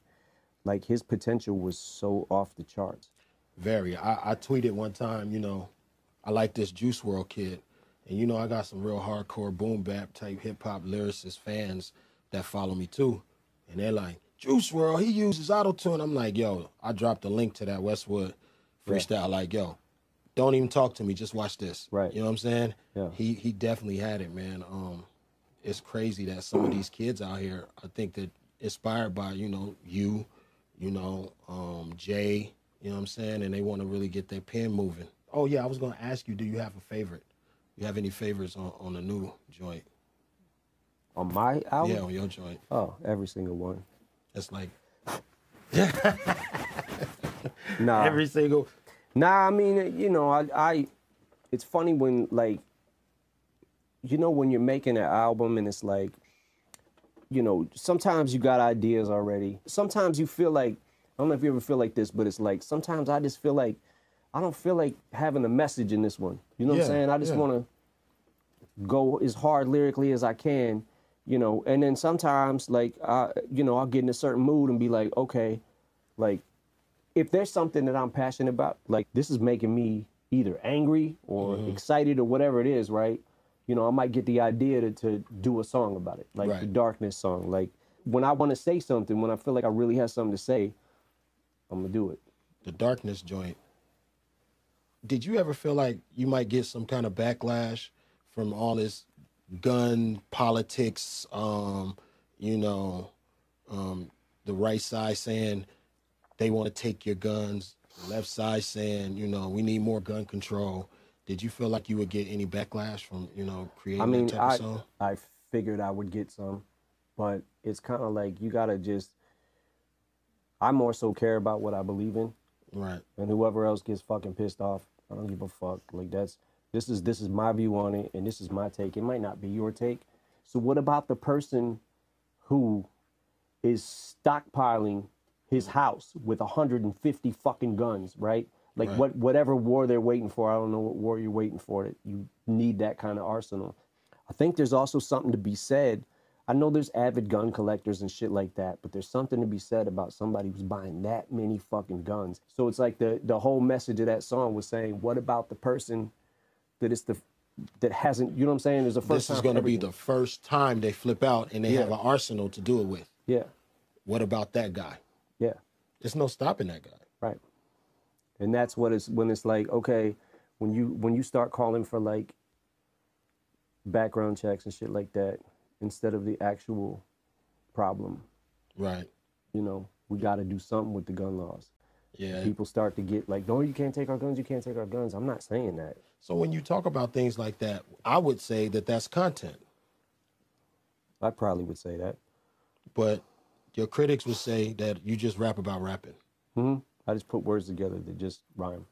like his potential was so off the charts. Very. I, I tweeted one time, you know, I like this Juice World kid, and you know I got some real hardcore boom bap type hip hop lyricist fans that follow me too, and they're like Juice World, he uses auto tune. I'm like, yo, I dropped a link to that Westwood freestyle. Yeah. Like, yo, don't even talk to me. Just watch this. Right. You know what I'm saying? Yeah. He he definitely had it, man. Um, it's crazy that some of these kids out here, I think that inspired by, you know, you, you know, um, Jay, you know what I'm saying? And they want to really get their pen moving. Oh yeah, I was gonna ask you, do you have a favorite? You have any favorites on, on the new joint? On my album? Yeah, on your joint. Oh, every single one. It's like, nah. Every single. Nah, I mean, you know, I, I, it's funny when like, you know, when you're making an album and it's like, you know, sometimes you got ideas already. Sometimes you feel like, I don't know if you ever feel like this, but it's like sometimes I just feel like I don't feel like having a message in this one. You know yeah, what I'm saying? I just yeah. want to go as hard lyrically as I can you know and then sometimes like i you know i'll get in a certain mood and be like okay like if there's something that i'm passionate about like this is making me either angry or mm-hmm. excited or whatever it is right you know i might get the idea to, to do a song about it like right. the darkness song like when i want to say something when i feel like i really have something to say i'm gonna do it the darkness joint did you ever feel like you might get some kind of backlash from all this gun politics, um, you know, um, the right side saying they want to take your guns, left side saying, you know, we need more gun control. Did you feel like you would get any backlash from, you know, creating I mean, that type I, of song? I figured I would get some, but it's kind of like you got to just, I more so care about what I believe in. Right. And whoever else gets fucking pissed off, I don't give a fuck. Like that's, this is this is my view on it, and this is my take. It might not be your take. So what about the person who is stockpiling his house with 150 fucking guns, right? Like right. what whatever war they're waiting for. I don't know what war you're waiting for. you need that kind of arsenal. I think there's also something to be said. I know there's avid gun collectors and shit like that, but there's something to be said about somebody who's buying that many fucking guns. So it's like the the whole message of that song was saying, what about the person that it's the that hasn't. You know what I'm saying? is the first. This is going to be the first time they flip out and they yeah. have an arsenal to do it with. Yeah. What about that guy? Yeah. There's no stopping that guy. Right. And that's what it's when it's like okay, when you when you start calling for like background checks and shit like that instead of the actual problem. Right. You know, we got to do something with the gun laws. Yeah. People start to get like, no, you can't take our guns. You can't take our guns. I'm not saying that. So when you talk about things like that, I would say that that's content. I probably would say that. But your critics would say that you just rap about rapping. Hmm. I just put words together that just rhyme.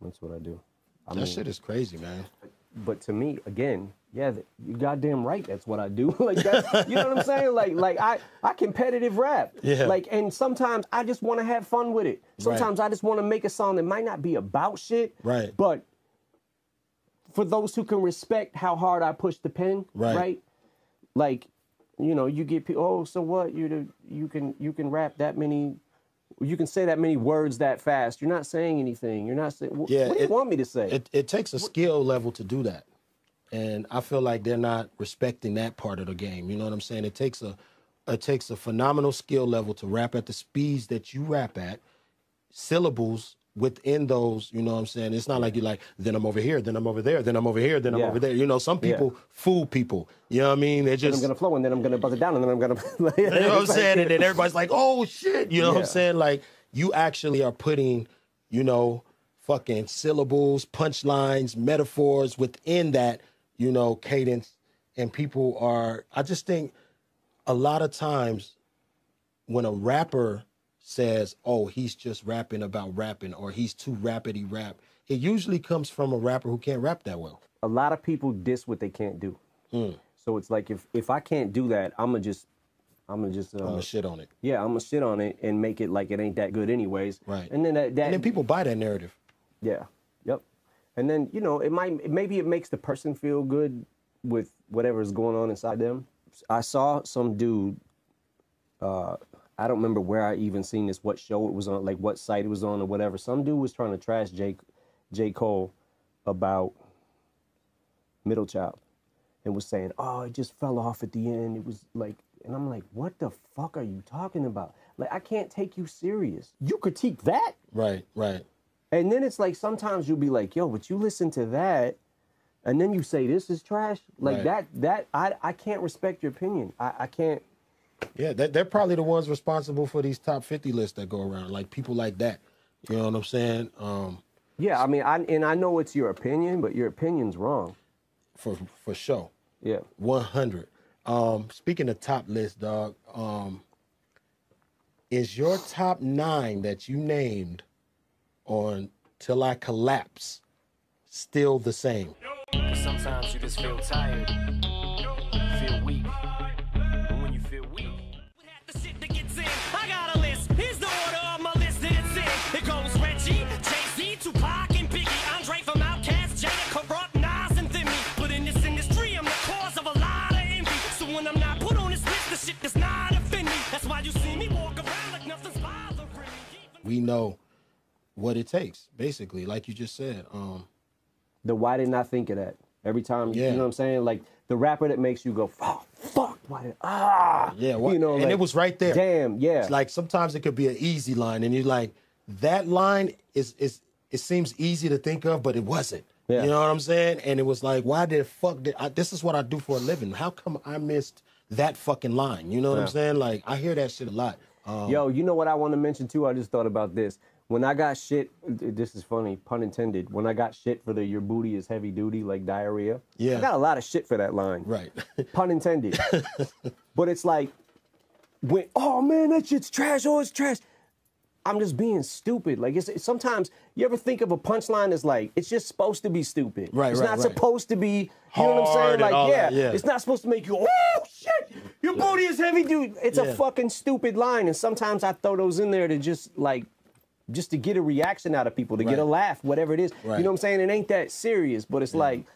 That's what I do. I that mean, shit is crazy, man but to me, again, yeah, you goddamn right. That's what I do. like that's you know what I'm saying. Like like I I competitive rap. Yeah. Like and sometimes I just want to have fun with it. Sometimes right. I just want to make a song that might not be about shit. Right. But for those who can respect how hard I push the pen. Right. Right. Like you know you get people. Oh, so what? You you can you can rap that many you can say that many words that fast. You're not saying anything. You're not saying. Wh- yeah, what do it, you want me to say? It, it takes a skill level to do that, and I feel like they're not respecting that part of the game. You know what I'm saying? It takes a it takes a phenomenal skill level to rap at the speeds that you rap at, syllables within those, you know what I'm saying? It's not like you're like, then I'm over here, then I'm over there, then I'm over here, then I'm yeah. over there. You know, some people yeah. fool people. You know what I mean? They're just. Then I'm going to flow and then I'm going to buzz it down and then I'm going to. you know what I'm saying? And then everybody's like, oh shit. You know yeah. what I'm saying? Like, you actually are putting, you know, fucking syllables, punchlines, metaphors within that, you know, cadence. And people are, I just think a lot of times when a rapper says, oh, he's just rapping about rapping or he's too rapidy rap. It usually comes from a rapper who can't rap that well. A lot of people diss what they can't do. Mm. So it's like if if I can't do that, I'ma just I'ma just uh, I'ma shit on it. Yeah, I'ma shit on it and make it like it ain't that good anyways. Right. And then that, that and then people buy that narrative. Yeah. Yep. And then you know it might maybe it makes the person feel good with whatever is going on inside them. I saw some dude uh, I don't remember where I even seen this, what show it was on, like what site it was on or whatever. Some dude was trying to trash J. J. Cole about Middle Child and was saying, oh, it just fell off at the end. It was like, and I'm like, what the fuck are you talking about? Like, I can't take you serious. You critique that? Right, right. And then it's like sometimes you'll be like, yo, but you listen to that and then you say this is trash. Like right. that, that I, I can't respect your opinion. I, I can't yeah, they're, they're probably the ones responsible for these top 50 lists that go around, like people like that. You know what I'm saying? Um, yeah, I mean, I, and I know it's your opinion, but your opinion's wrong. For for sure. Yeah. 100. Um, speaking of top list, dog, um, is your top nine that you named on Till I Collapse still the same? Sometimes you just feel tired, feel weak. we know what it takes, basically, like you just said. Um The why didn't I think of that? Every time, yeah. you know what I'm saying? Like the rapper that makes you go, oh, fuck, why did, ah. Yeah, you know, and like, it was right there. Damn, yeah. It's like sometimes it could be an easy line and you're like, that line is, is it seems easy to think of, but it wasn't. Yeah. You know what I'm saying? And it was like, why did fuck, did I, this is what I do for a living. How come I missed that fucking line? You know what yeah. I'm saying? Like, I hear that shit a lot. Yo, um, you know what I want to mention too? I just thought about this. When I got shit, this is funny, pun intended. When I got shit for the your booty is heavy duty like diarrhea. Yeah. I got a lot of shit for that line. Right. pun intended. but it's like, when, oh man, that shit's trash. Oh, it's trash. I'm just being stupid. Like it's, sometimes you ever think of a punchline as like it's just supposed to be stupid. Right. It's right, not right. supposed to be. You Hard know what I'm saying? Like yeah, that, yeah, it's not supposed to make you. Oh shit, your yeah. booty is heavy, dude. It's yeah. a fucking stupid line, and sometimes I throw those in there to just like. Just to get a reaction out of people, to right. get a laugh, whatever it is. You know what I'm saying? It ain't that serious, but it's like,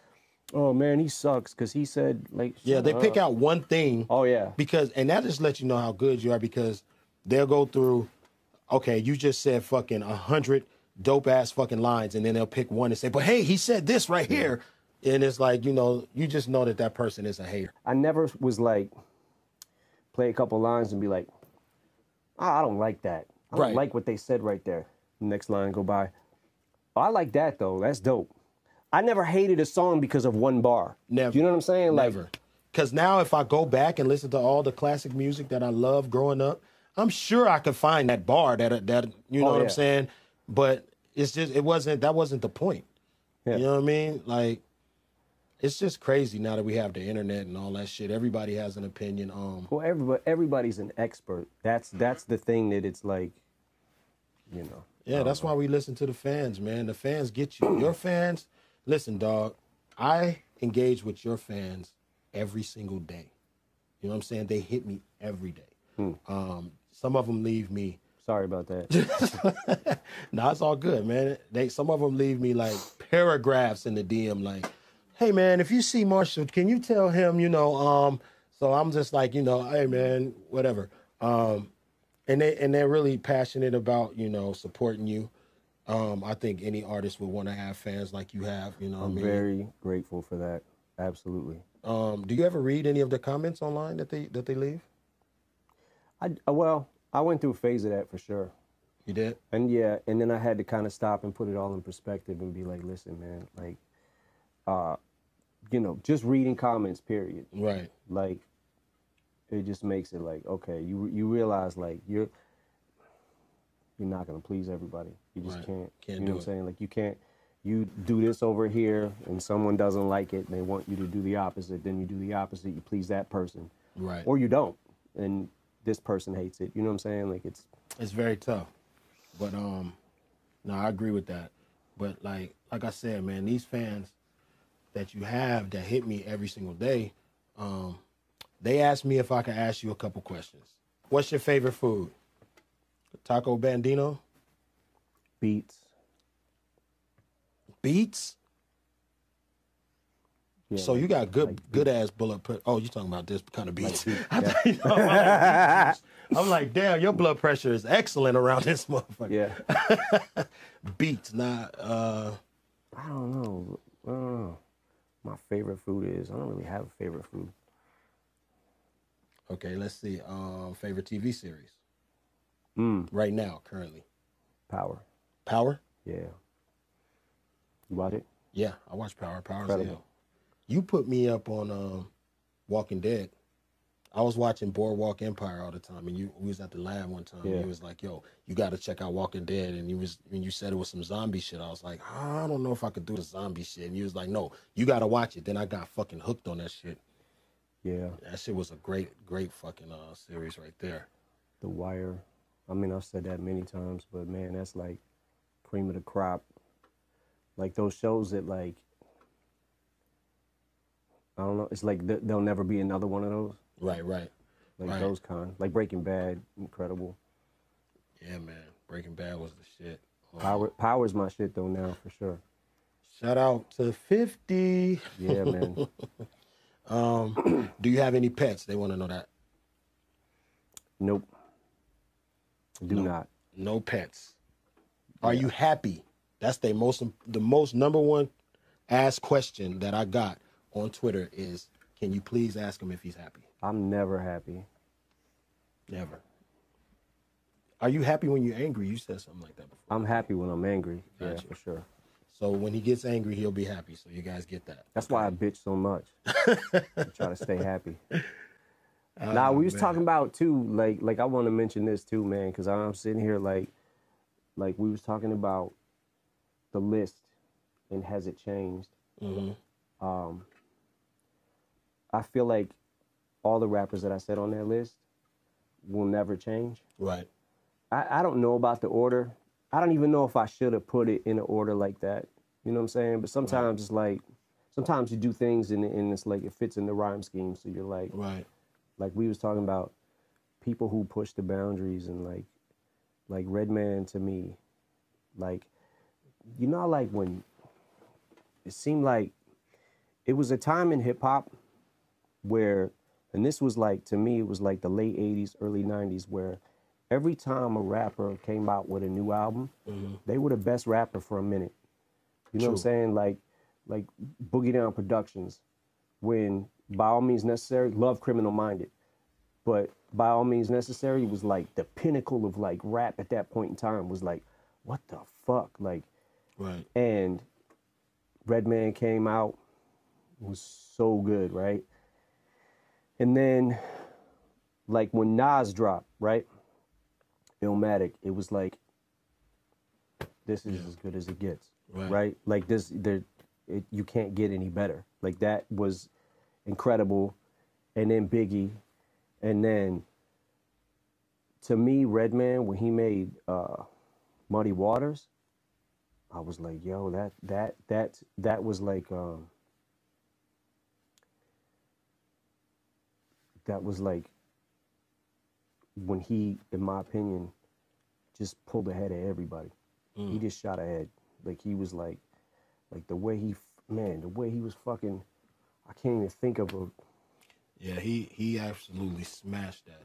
oh man, he sucks because he said like. Yeah, they up. pick out one thing. Oh yeah. Because and that just lets you know how good you are because they'll go through okay, you just said fucking a hundred dope ass fucking lines, and then they'll pick one and say, but hey, he said this right here, and it's like you know, you just know that that person is a hater. I never was like play a couple lines and be like, oh, I don't like that. I don't right. like what they said right there. Next line go by. Oh, I like that though. That's dope. I never hated a song because of one bar. Never. you know what I'm saying? Never. Like, Cause now if I go back and listen to all the classic music that I loved growing up, I'm sure I could find that bar that uh, that you know oh, what yeah. I'm saying, but it's just it wasn't that wasn't the point. Yeah. You know what I mean? Like it's just crazy now that we have the internet and all that shit. Everybody has an opinion. Um, well, everybody everybody's an expert. That's that's the thing that it's like, you know. Yeah, that's know. why we listen to the fans, man. The fans get you. Your fans, listen, dog. I engage with your fans every single day. You know what I'm saying? They hit me every day. Hmm. Um, some of them leave me. Sorry about that. nah, it's all good, man. They some of them leave me like paragraphs in the DM, like, "Hey, man, if you see Marshall, can you tell him, you know?" Um, so I'm just like, you know, hey, man, whatever. Um, and they and they're really passionate about you know supporting you. Um, I think any artist would want to have fans like you have. You know, I'm I mean? very grateful for that. Absolutely. Um, do you ever read any of the comments online that they that they leave? I well, I went through a phase of that for sure. You did? And yeah, and then I had to kind of stop and put it all in perspective and be like, listen, man, like, uh, you know, just reading comments, period. Right. Like, it just makes it like, okay, you you realize like you're you're not gonna please everybody. You just right. can't. Can't you know do what I'm saying? Like you can't. You do this over here, and someone doesn't like it. They want you to do the opposite. Then you do the opposite. You please that person. Right. Or you don't. And this person hates it. You know what I'm saying? Like it's it's very tough. But um, no, I agree with that. But like like I said, man, these fans that you have that hit me every single day, um, they asked me if I could ask you a couple questions. What's your favorite food? Taco Bandino. Beets. Beets? Yeah, so you got good like good ass bullet. oh, you talking about this kind of beats? Like Yeah. I'm like, damn, your blood pressure is excellent around this motherfucker. Yeah, beats, not. uh I don't know. I don't know. My favorite food is. I don't really have a favorite food. Okay, let's see. Um, favorite TV series. Mm. Right now, currently. Power. Power. Yeah. You watch it? Yeah, I watch Power. Power's Incredible you put me up on um, Walking Dead. I was watching Boardwalk Empire all the time, and you we was at the lab one time. Yeah. And you was like, "Yo, you got to check out Walking Dead," and you was when you said it was some zombie shit. I was like, ah, "I don't know if I could do the zombie shit," and you was like, "No, you got to watch it." Then I got fucking hooked on that shit. Yeah, that shit was a great, great fucking uh, series right there. The Wire. I mean, I've said that many times, but man, that's like cream of the crop. Like those shows that like I don't know. It's like th- there'll never be another one of those. Right, right. Like right. those kind, like Breaking Bad, incredible. Yeah, man, Breaking Bad was the shit. Oh. Power, power's my shit though now for sure. Shout out to fifty. Yeah, man. um, do you have any pets? They want to know that. Nope. Do no, not. No pets. Are yeah. you happy? That's the most the most number one asked question that I got on Twitter is, can you please ask him if he's happy? I'm never happy. Never. Are you happy when you're angry? You said something like that before. I'm happy when I'm angry. Yeah, for sure. So when he gets angry, he'll be happy. So you guys get that. That's why I bitch so much. try to stay happy. Oh, now we was man. talking about too, like like I want to mention this too, man, because I'm sitting here like like we was talking about the list and has it changed? Mm-hmm. Um, I feel like all the rappers that I said on that list will never change. Right. I, I don't know about the order. I don't even know if I should have put it in an order like that. You know what I'm saying? But sometimes right. it's like, sometimes you do things and, and it's like it fits in the rhyme scheme. So you're like, right. Like we was talking about people who push the boundaries and like, like Redman to me, like, you know, like when it seemed like it was a time in hip hop where, and this was like, to me, it was like the late 80s, early 90s, where every time a rapper came out with a new album, mm-hmm. they were the best rapper for a minute. You know True. what I'm saying? Like, like Boogie Down Productions, when by all means necessary, love Criminal Minded, but by all means necessary was like the pinnacle of like rap at that point in time was like, what the fuck? Like, right. And Redman came out, was so good, right? And then, like when Nas dropped, right? Illmatic, it was like, this is yeah. as good as it gets, right? right? Like this, there, it, you can't get any better. Like that was incredible. And then Biggie, and then to me, Redman when he made uh, Muddy Waters, I was like, yo, that that that that was like. Um, that was like when he, in my opinion, just pulled ahead of everybody. Mm. He just shot ahead. Like he was like, like the way he, man, the way he was fucking, I can't even think of a. Yeah, he he absolutely smashed that.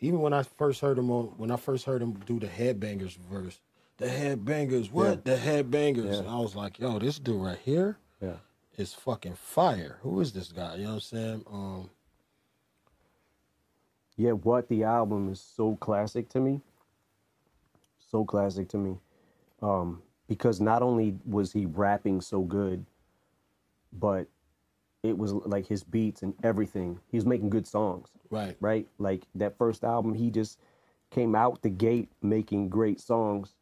Even when I first heard him on, when I first heard him do the headbangers verse, the headbangers, what yeah. the headbangers, yeah. I was like, yo, this dude right here, yeah, is fucking fire. Who is this guy? You know what I'm saying? Um, yet what the album is so classic to me so classic to me um, because not only was he rapping so good but it was like his beats and everything he was making good songs right right like that first album he just came out the gate making great songs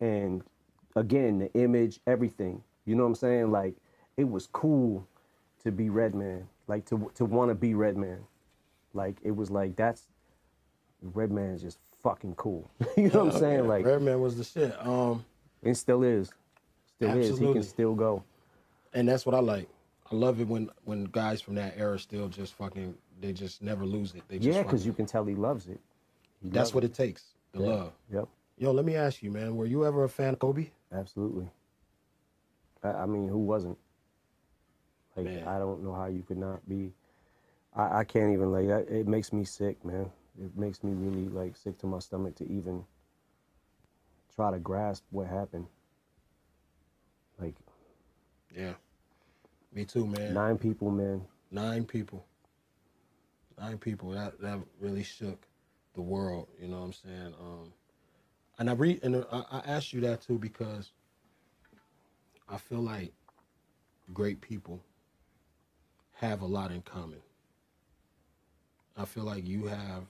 and again the image everything you know what i'm saying like it was cool to be redman like to to want to be redman like it was like that's Redman's is just fucking cool. you know yeah, what I'm saying? Yeah. Like Redman was the shit. Um, and still is, still absolutely. is. He can still go. And that's what I like. I love it when when guys from that era still just fucking they just never lose it. They just yeah, because you can tell he loves it. He that's loves what it, it takes. The yeah. love. Yep. Yo, let me ask you, man. Were you ever a fan of Kobe? Absolutely. I, I mean, who wasn't? Like, man. I don't know how you could not be. I, I can't even like that. It makes me sick, man. It makes me really like sick to my stomach to even try to grasp what happened. Like, yeah, me too, man. Nine people, man. Nine people. Nine people. That that really shook the world. You know what I'm saying? Um, and I read and I, I asked you that too because I feel like great people have a lot in common. I feel like you have,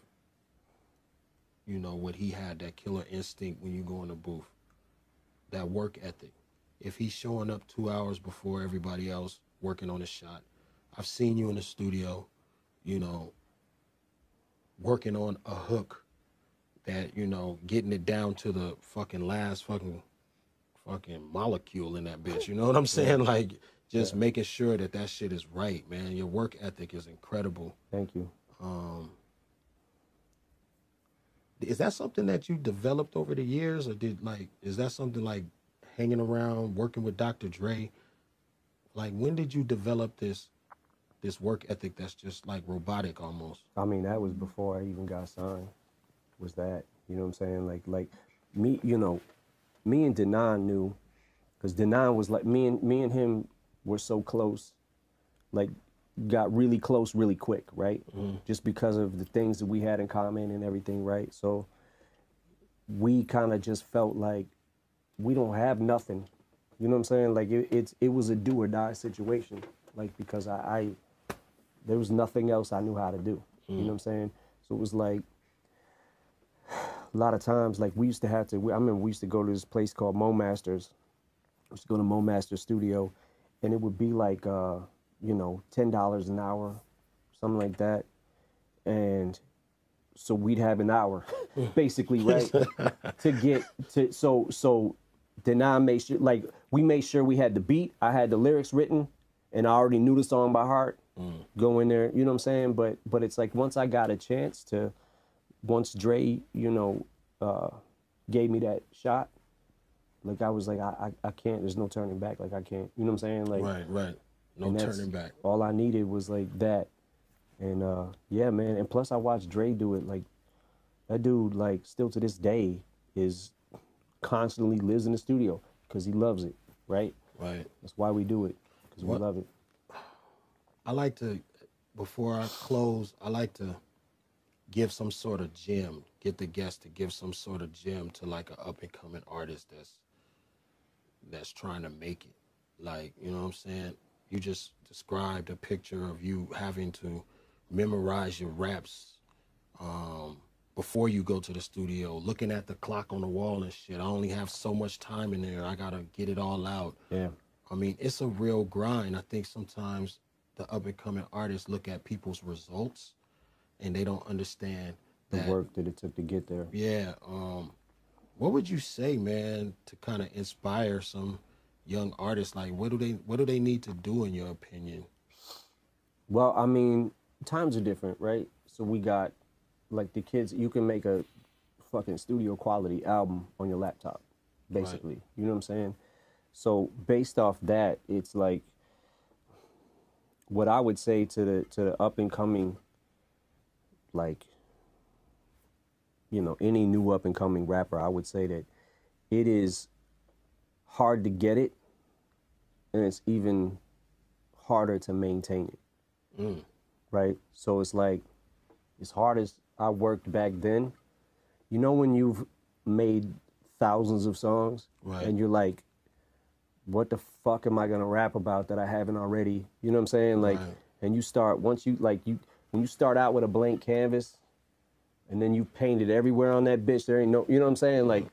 you know, what he had that killer instinct when you go in the booth, that work ethic. If he's showing up two hours before everybody else working on a shot, I've seen you in the studio, you know, working on a hook that, you know, getting it down to the fucking last fucking fucking molecule in that bitch. You know what I'm saying? Like, just yeah. making sure that that shit is right, man. Your work ethic is incredible. Thank you. Um, is that something that you developed over the years, or did like is that something like hanging around, working with Dr. Dre? Like, when did you develop this this work ethic that's just like robotic almost? I mean, that was before I even got signed. Was that you know what I'm saying? Like, like me, you know, me and Denon knew, because Denon was like me and me and him were so close. Like got really close really quick, right? Mm. Just because of the things that we had in common and everything, right? So we kind of just felt like we don't have nothing. You know what I'm saying? Like it, it's it was a do or die situation. Like because I, I there was nothing else I knew how to do. Mm. You know what I'm mm-hmm. saying? So it was like a lot of times, like we used to have to. We, I remember we used to go to this place called Mo Masters. We used to go to Mo Masters Studio, and it would be like. Uh, you know, ten dollars an hour, something like that, and so we'd have an hour, basically, right, to get to. So so, then I made sure, like, we made sure we had the beat. I had the lyrics written, and I already knew the song by heart. Mm. Go in there, you know what I'm saying? But but it's like once I got a chance to, once Dre, you know, uh, gave me that shot, like I was like, I, I, I, can't. There's no turning back. Like I can't. You know what I'm saying? Like right, right. No and turning back. All I needed was like that. And uh, yeah, man. And plus I watched Dre do it. Like that dude, like still to this day, is constantly lives in the studio because he loves it, right? Right. That's why we do it because we love it. I like to, before I close, I like to give some sort of gem, get the guests to give some sort of gem to like an up and coming artist that's that's trying to make it. Like, you know what I'm saying? you just described a picture of you having to memorize your raps um, before you go to the studio, looking at the clock on the wall and shit. I only have so much time in there. I gotta get it all out. Yeah. I mean, it's a real grind. I think sometimes the up and coming artists look at people's results and they don't understand the that, work that it took to get there. Yeah. Um, what would you say, man, to kind of inspire some young artists like what do they what do they need to do in your opinion well i mean times are different right so we got like the kids you can make a fucking studio quality album on your laptop basically right. you know what i'm saying so based off that it's like what i would say to the to the up and coming like you know any new up and coming rapper i would say that it is hard to get it and it's even harder to maintain it. Mm. Right? So it's like, as hard as I worked back then, you know, when you've made thousands of songs right. and you're like, what the fuck am I gonna rap about that I haven't already? You know what I'm saying? Like, right. and you start, once you, like, you, when you start out with a blank canvas and then you paint it everywhere on that bitch, there ain't no, you know what I'm saying? Like,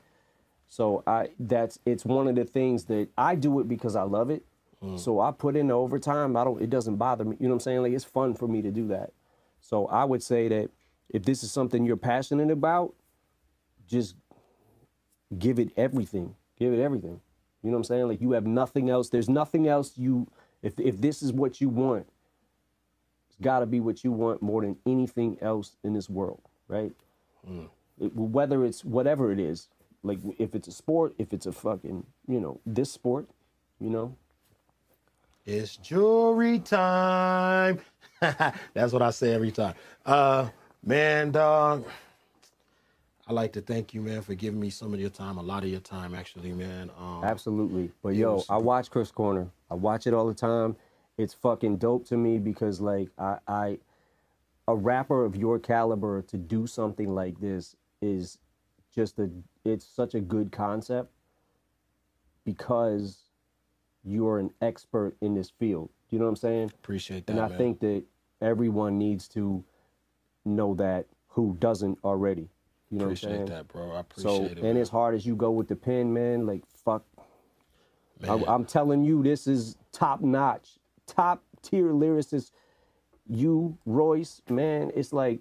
so I, that's, it's one of the things that I do it because I love it Mm. So I put in the overtime. I don't. It doesn't bother me. You know what I'm saying? Like it's fun for me to do that. So I would say that if this is something you're passionate about, just give it everything. Give it everything. You know what I'm saying? Like you have nothing else. There's nothing else you. If if this is what you want, it's got to be what you want more than anything else in this world, right? Mm. It, whether it's whatever it is, like if it's a sport, if it's a fucking you know this sport, you know it's jewelry time. That's what I say every time. Uh, man, dog, I like to thank you, man, for giving me some of your time, a lot of your time, actually, man. Um, Absolutely. But yo, was... I watch Chris Corner. I watch it all the time. It's fucking dope to me because, like, I, I, a rapper of your caliber to do something like this is just a, it's such a good concept because you are an expert in this field. You know what I'm saying? Appreciate that. And I man. think that everyone needs to know that who doesn't already. You know appreciate what I'm saying? that, bro. I appreciate so, it. Man. And as hard as you go with the pen, man, like fuck. Man. I, I'm telling you, this is top notch, top tier lyricist. You, Royce, man, it's like,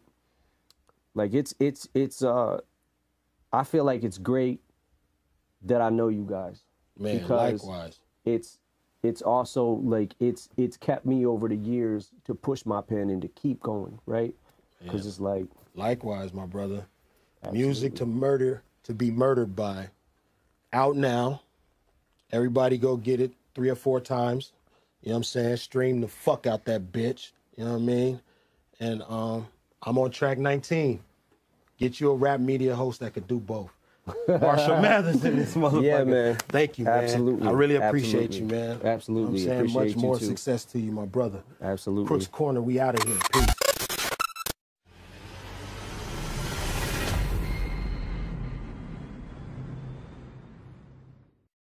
like it's it's it's uh, I feel like it's great that I know you guys. Man, because likewise it's it's also like it's it's kept me over the years to push my pen and to keep going, right? Because yeah. it's like likewise, my brother. Absolutely. Music to murder to be murdered by. Out now. Everybody go get it three or four times. You know what I'm saying? Stream the fuck out that bitch. You know what I mean? And um, I'm on track 19. Get you a rap media host that could do both. Marshall Mathers in this motherfucker. Yeah, man. Thank you, man. Absolutely. I really appreciate Absolutely. you, man. Absolutely. I'm saying appreciate much more too. success to you, my brother. Absolutely. Crooks Corner, we out of here. Peace.